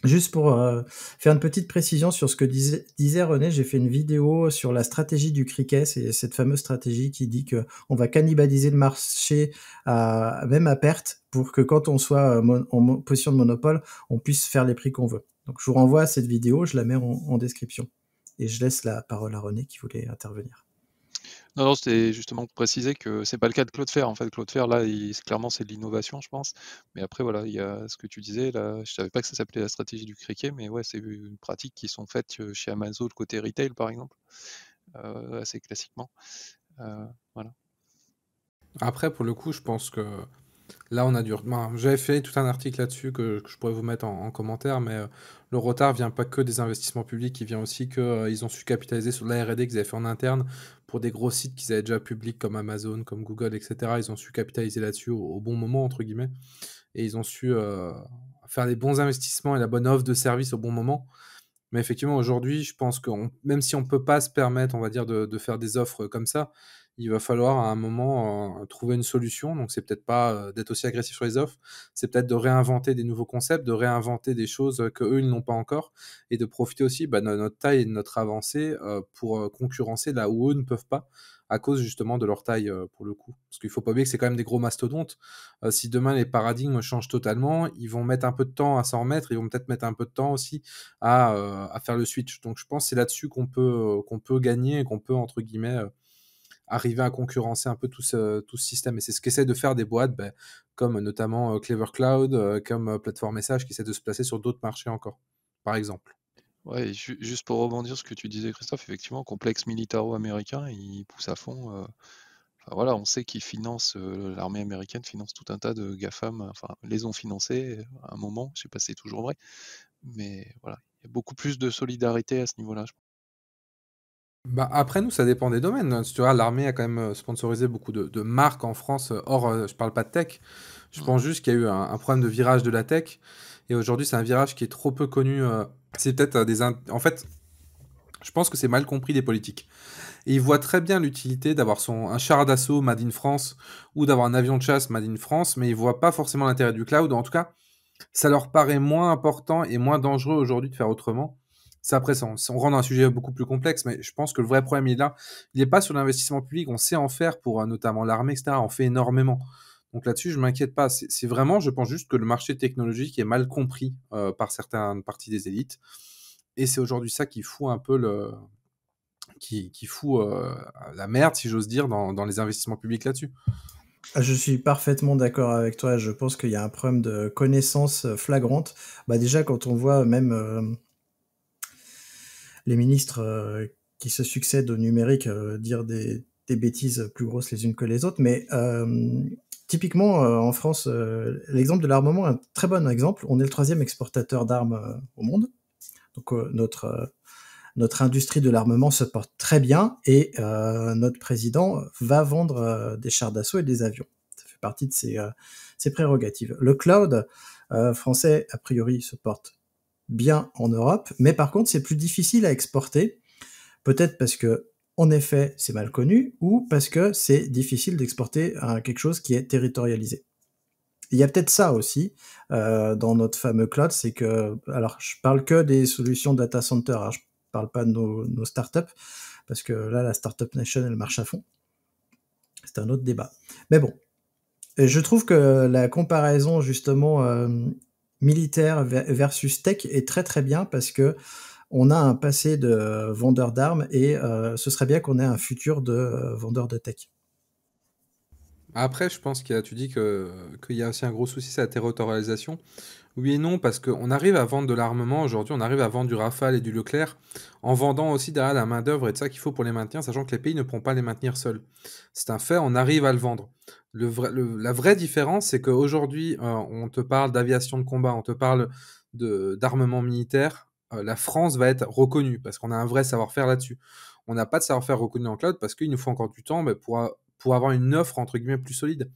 S1: Juste pour euh, faire une petite précision sur ce que disait, disait René, j'ai fait une vidéo sur la stratégie du cricket, c'est cette fameuse stratégie qui dit que on va cannibaliser le marché à, même à perte pour que quand on soit euh, en position de monopole, on puisse faire les prix qu'on veut. Donc je vous renvoie à cette vidéo, je la mets en description. Et je laisse la parole à René qui voulait intervenir.
S4: Non, non, c'était justement pour préciser que c'est pas le cas de Claude Fer. En fait, Claude Fer, là, clairement, c'est de l'innovation, je pense. Mais après, voilà, il y a ce que tu disais, là, je savais pas que ça s'appelait la stratégie du criquet, mais ouais, c'est une pratique qui sont faites euh, chez Amazon, le côté retail, par exemple, euh, assez classiquement. Euh, voilà.
S2: Après, pour le coup, je pense que Là, on a du retard. Ben, j'avais fait tout un article là-dessus que, je pourrais vous mettre en, commentaire, mais euh, le retard vient pas que des investissements publics, il vient aussi qu'ils euh, ont su capitaliser sur la R&D qu'ils avaient fait en interne pour des gros sites qu'ils avaient déjà publics comme Amazon, comme Google, etc. Ils ont su capitaliser là-dessus au, bon moment entre guillemets, et ils ont su euh, faire les bons investissements et la bonne offre de service au bon moment. Mais effectivement, aujourd'hui, je pense que même si on ne peut pas se permettre, on va dire, de faire des offres comme ça, il va falloir à un moment euh, trouver une solution. Donc, c'est peut-être pas euh, d'être aussi agressif sur les offres, c'est peut-être de réinventer des nouveaux concepts, de réinventer des choses qu'eux, ils n'ont pas encore, et de profiter aussi de bah, notre taille et de notre avancée euh, pour concurrencer là où eux ne peuvent pas à cause justement de leur taille pour le coup. Parce qu'il ne faut pas oublier que c'est quand même des gros mastodontes. si demain les paradigmes changent totalement, ils vont mettre un peu de temps à s'en remettre, ils vont peut-être mettre un peu de temps aussi à, faire le switch. Donc je pense que c'est là-dessus qu'on peut, qu'on peut gagner et qu'on peut entre guillemets arriver à concurrencer un peu tout ce, tout ce système. Et c'est ce qu'essaient de faire des boîtes, ben, comme euh, notamment euh, Clever Cloud, euh, comme Plateforme Message, qui essaient de se placer sur d'autres marchés encore, par exemple. Ouais,
S4: juste pour rebondir ce que tu disais, Christophe, effectivement, complexe militaro-américain, il pousse à fond. voilà, on sait qu'il finance, l'armée américaine finance tout un tas de GAFAM, enfin, les ont financés à un moment, je sais pas si c'est toujours vrai, mais voilà, il y a beaucoup plus de solidarité à ce niveau-là, je pense.
S2: Bah, après nous, ça dépend des domaines. Hein. tu vois, l'armée a quand même euh, sponsorisé beaucoup de, marques en France. Euh, Or, euh, je parle pas de tech. Je pense juste qu'il y a eu un, problème de virage de la tech. Et aujourd'hui, c'est un virage qui est trop peu connu. c'est peut-être des... En fait, je pense que c'est mal compris des politiques. ils voient très bien l'utilité d'avoir son, un char d'assaut Made in France ou d'avoir un avion de chasse Made in France, mais ils ne voient pas forcément l'intérêt du cloud. En tout cas, ça leur paraît moins important et moins dangereux aujourd'hui de faire autrement ça, après, on, rentre dans un sujet beaucoup plus complexe, mais je pense que le vrai problème, il est là. Il n'est pas sur l'investissement public. On sait en faire pour euh, notamment l'armée, etc. On fait énormément. Donc là-dessus, je ne m'inquiète pas. C'est vraiment, je pense juste que le marché technologique est mal compris euh, par certaines parties des élites. Et c'est aujourd'hui ça qui fout un peu le. qui, fout euh, la merde, si j'ose dire,
S1: dans, dans les investissements publics là-dessus. Ah, je suis parfaitement d'accord avec toi. Je pense qu'il y a un problème de connaissance flagrante. Bah déjà, quand on voit même les ministres euh, qui se succèdent au numérique euh, dire des, bêtises plus grosses les unes que les autres. Mais euh, typiquement, en France, l'exemple de l'armement est un très bon exemple. On est le troisième exportateur d'armes au monde. Donc notre notre industrie de l'armement se porte très bien et notre président va vendre des chars d'assaut et des avions. Ça fait partie de ses, ses prérogatives. Le cloud français, a priori, se porte bien en Europe, mais par contre c'est plus difficile à exporter, peut-être parce que en effet c'est mal connu ou parce que c'est difficile d'exporter euh, quelque chose qui est territorialisé. Il y a peut-être ça aussi euh, dans notre fameux cloud, c'est que alors je parle que des solutions data center, je hein, je parle pas de nos, startups parce que là la startup nation elle marche à fond. C'est un autre débat. Mais bon, je trouve que la comparaison justement euh, militaire versus tech est très très bien parce que on a un passé de vendeur d'armes et euh, ce serait bien qu'on ait un futur de euh, vendeur de tech.
S2: Après, je pense que tu dis que, qu'il y a aussi un gros souci, c'est la territorialisation. Oui et non, parce qu'on arrive à vendre de l'armement aujourd'hui, on arrive à vendre du Rafale et du Leclerc, en vendant aussi derrière la main-d'œuvre et de ça qu'il faut pour les maintenir, sachant que les pays ne pourront pas les maintenir seuls. C'est un fait, on arrive à le vendre. la vraie différence, c'est qu'aujourd'hui, euh, on te parle d'aviation de combat, on te parle d'armement militaire. Euh, la France va être reconnue parce qu'on a un vrai savoir-faire là-dessus. On n'a pas de savoir-faire reconnu en cloud parce qu'il nous faut encore du temps pour, pour avoir une offre entre guillemets plus solide.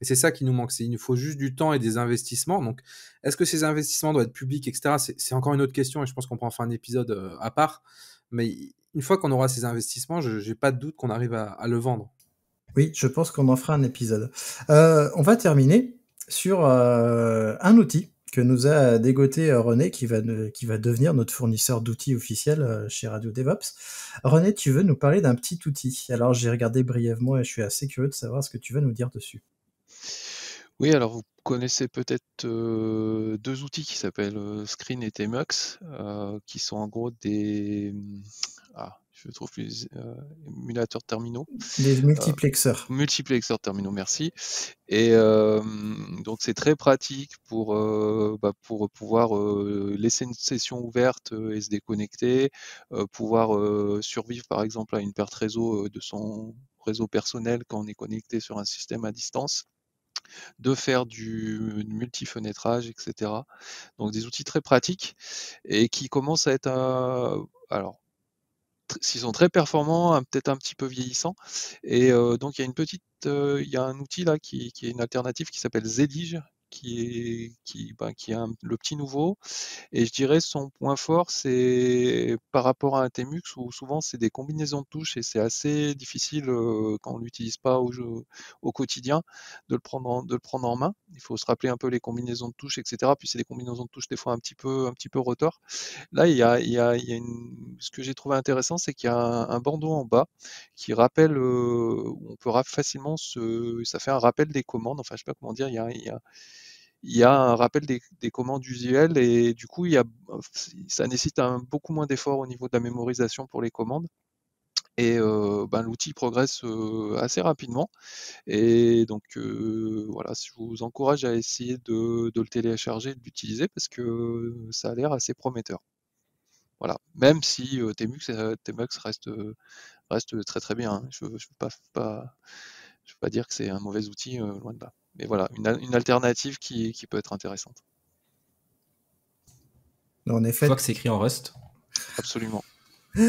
S2: Et c'est ça qui nous manque. Il nous faut juste du temps et des investissements. Donc, est-ce que ces investissements doivent être publics, etc. C'est encore une autre question et je pense qu'on pourra en faire un épisode euh, à part. Mais une fois qu'on aura ces investissements, je n'ai pas de doute qu'on arrive à, le vendre.
S1: Oui, je pense qu'on en fera un épisode. Euh, on va terminer sur euh, un outil que nous a dégoté euh, René, qui va, qui va devenir notre fournisseur d'outils officiel euh, chez Radio DevOps. René, tu veux nous parler d'un petit outil. Alors j'ai regardé brièvement et je suis assez curieux de savoir ce que tu vas nous dire dessus.
S4: Oui, alors vous connaissez peut-être euh, deux outils qui s'appellent Screen et Tmux, qui sont en gros des... Ah, je trouve les euh, émulateurs terminaux.
S1: Les euh, multiplexeurs.
S4: multiplexeurs terminaux, merci. Et euh, donc c'est très pratique pour, euh, bah, pour pouvoir laisser une session ouverte et se déconnecter, pouvoir survivre par exemple à une perte réseau de son réseau personnel quand on est connecté sur un système à distance de faire du multi-fenêtrage, etc. Donc des outils très pratiques et qui commencent à être, un... alors s'ils sont très performants, peut-être un petit peu vieillissants. Et euh, donc il y a une petite, euh, il y a un outil là qui, qui est une alternative qui s'appelle Zedige, qui est qui, ben, qui a le petit nouveau. Et je dirais son point fort, c'est par rapport à un Temux où souvent c'est des combinaisons de touches et c'est assez difficile euh, quand on l'utilise pas au, au quotidien de le prendre en, de le prendre en main. Il faut se rappeler un peu les combinaisons de touches, etc. Puis c'est des combinaisons de touches des fois un petit peu un petit peu retors. Là, il y a, il y a, il y a une... ce que j'ai trouvé intéressant, c'est qu'il y a un, bandeau en bas qui rappelle, euh, on peut facilement se, ça fait un rappel des commandes. Enfin, je sais pas comment dire, il il y a il y a un rappel des, commandes usuelles et du coup, il a, ça nécessite un, beaucoup moins d'efforts au niveau de la mémorisation pour les commandes. Et euh, ben, l'outil progresse euh, assez rapidement. Et donc, euh, voilà, je vous encourage à essayer de, le télécharger, de l'utiliser parce que ça a l'air assez prometteur. Voilà, même si Tmux, reste, très très bien. Hein. Je ne pas, veux pas dire que c'est un mauvais outil, loin de là mais voilà, une, alternative qui, peut être intéressante.
S3: En effet. Je crois que c'est écrit en Rust. Absolument.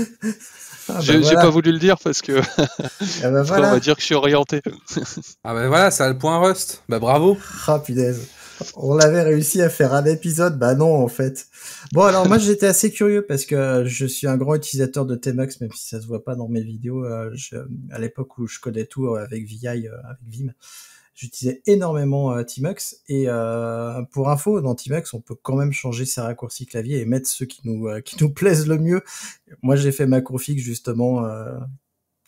S3: Ah bah j'ai pas
S4: voulu le dire parce que ah bah on va dire que je suis orienté.
S2: ah ben voilà, ça a le point Rust. Bah bravo.
S1: Ah On l'avait réussi à faire un épisode, bah non en fait. Bon alors moi j'étais assez curieux parce que je suis un grand utilisateur de Tmux même si ça se voit pas dans mes vidéos. Euh, à l'époque où je connais tout avec VI, euh, avec Vim, j'utilisais énormément euh, t mux et euh, pour info dans Tmux on peut quand même changer ses raccourcis clavier et mettre ceux qui nous euh, qui nous plaisent le mieux. Moi j'ai fait ma config justement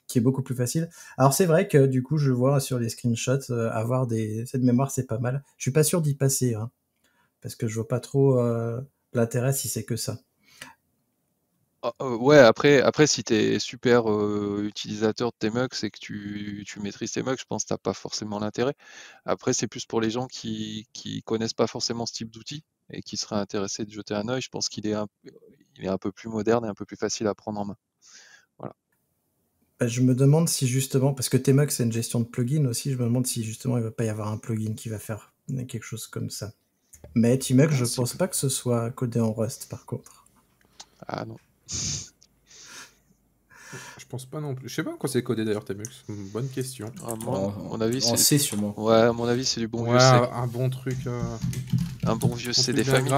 S1: qui est beaucoup plus facile. Alors c'est vrai que du coup je vois sur les screenshots avoir des cette mémoire c'est pas mal. Je suis pas sûr d'y passer hein, parce que je vois pas trop l'intérêt si c'est que ça.
S4: Ah, euh, ouais, après, après, si tu es super euh, utilisateur de Tmux et que tu, tu maîtrises Tmux je pense que t'as pas forcément l'intérêt. Après, c'est plus pour les gens qui, qui connaissent pas forcément ce type d'outil et qui seraient intéressés de jeter un oeil, Je pense qu'il est un, est un peu plus moderne et un peu plus facile à prendre en main. Voilà.
S1: Bah, je me demande si justement, parce que Tmux c'est une gestion de plugin aussi, je me demande si justement il va pas y avoir un plugin qui va faire quelque chose comme ça. Mais Tmux, je ah, pense pas que ce soit codé en Rust par contre. Ah non.
S2: Je pense pas non plus. Je sais pas en quoi c'est codé d'ailleurs, Tamux. Bonne question. Ah, mon avis, c'est sûrement. Ouais, à
S3: mon avis, c'est du bon vieux C. Un
S2: bon truc. Euh,
S3: un bon vieux C des familles.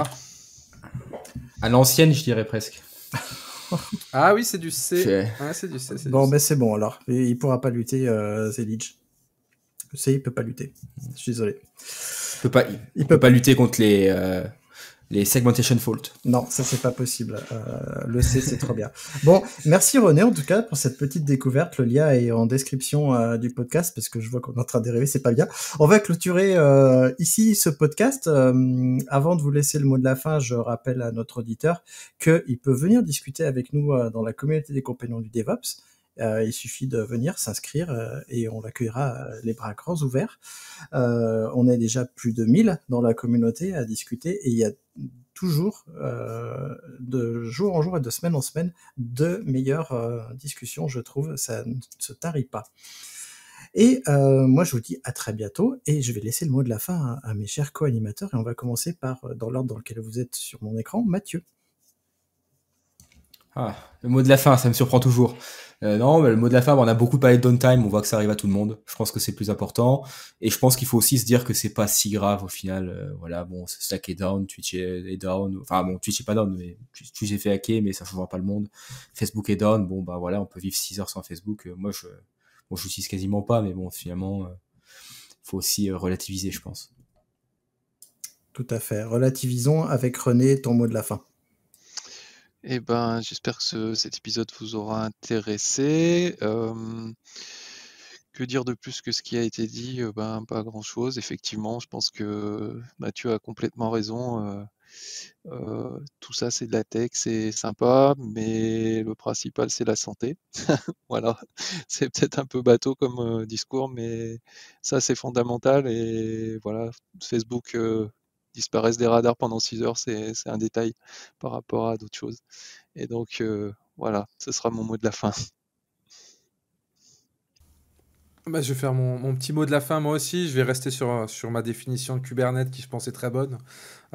S3: À l'ancienne, je dirais presque.
S2: ah oui, c'est du C. c'est du C.
S1: Bon, mais c'est bon alors. Il, pourra pas lutter, euh, C, il peut pas lutter. Je suis désolé. Il peut pas, il, peut, pas
S3: lutter contre les. Euh, les segmentation fault.
S1: Non, ça c'est pas possible. Euh, le C c'est trop bien. Bon, merci René en tout cas pour cette petite découverte. Le lien est en description euh, du podcast parce que je vois qu'on est en train de dériver, c'est pas bien. On va clôturer euh, ici ce podcast. avant de vous laisser le mot de la fin, je rappelle à notre auditeur qu'il peut venir discuter avec nous dans la communauté des compagnons du DevOps. Euh, il suffit de venir s'inscrire euh, et on l'accueillera euh, les bras grands ouverts. on est déjà plus de 1000 dans la communauté à discuter et il y a toujours, de jour en jour et de semaine en semaine, de meilleures discussions, je trouve. Ça ne se tarit pas. Et moi, je vous dis à très bientôt et je vais laisser le mot de la fin à mes chers co-animateurs et on va commencer par, dans l'ordre dans lequel vous êtes sur mon écran, Mathieu.
S3: Ah, le mot de la fin, ça me surprend toujours. Euh, non, mais le mot de la fin, on a beaucoup parlé de downtime, on voit que ça arrive à tout le monde. Je pense que c'est plus important. Et je pense qu'il faut aussi se dire que c'est pas si grave au final. Euh, voilà, bon, Slack est down, Twitch est down. Enfin, bon, Twitch est pas down, mais Twitch est fait hacker, mais ça changera pas le monde. Facebook est down, bon, bah voilà, on peut vivre 6 heures sans Facebook. Euh, moi, je bon, j'utilise quasiment pas, mais bon, finalement, faut aussi relativiser, je pense.
S1: Tout à fait. Relativisons avec René ton mot de la fin.
S3: Eh ben,
S4: j'espère que cet épisode vous aura intéressé. que dire de plus que ce qui a été dit euh, Ben, pas grand-chose. Effectivement, je pense que Mathieu bah, a complètement raison. tout ça, c'est de la tech, c'est sympa, mais le principal, c'est la santé. voilà, c'est peut-être un peu bateau comme discours, mais ça, c'est fondamental. Et voilà, Facebook disparaissent des radars pendant 6 heures, c'est un détail par rapport à d'autres choses. Et donc euh, voilà, ce sera mon mot de la fin.
S2: Bah, je vais faire mon, petit mot de la fin moi aussi. Je vais rester sur, sur ma définition de Kubernetes qui je pense est très bonne.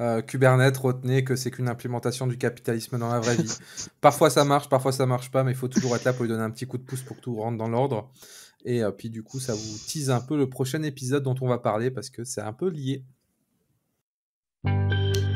S2: Euh, Kubernetes, retenez que c'est qu'une implémentation du capitalisme dans la vraie vie. parfois ça marche, parfois ça marche pas, mais il faut toujours être là pour lui donner un petit coup de pouce pour que tout rentre dans l'ordre. Et euh, puis du coup, ça vous tease un peu le prochain épisode dont on va parler parce que c'est un peu lié.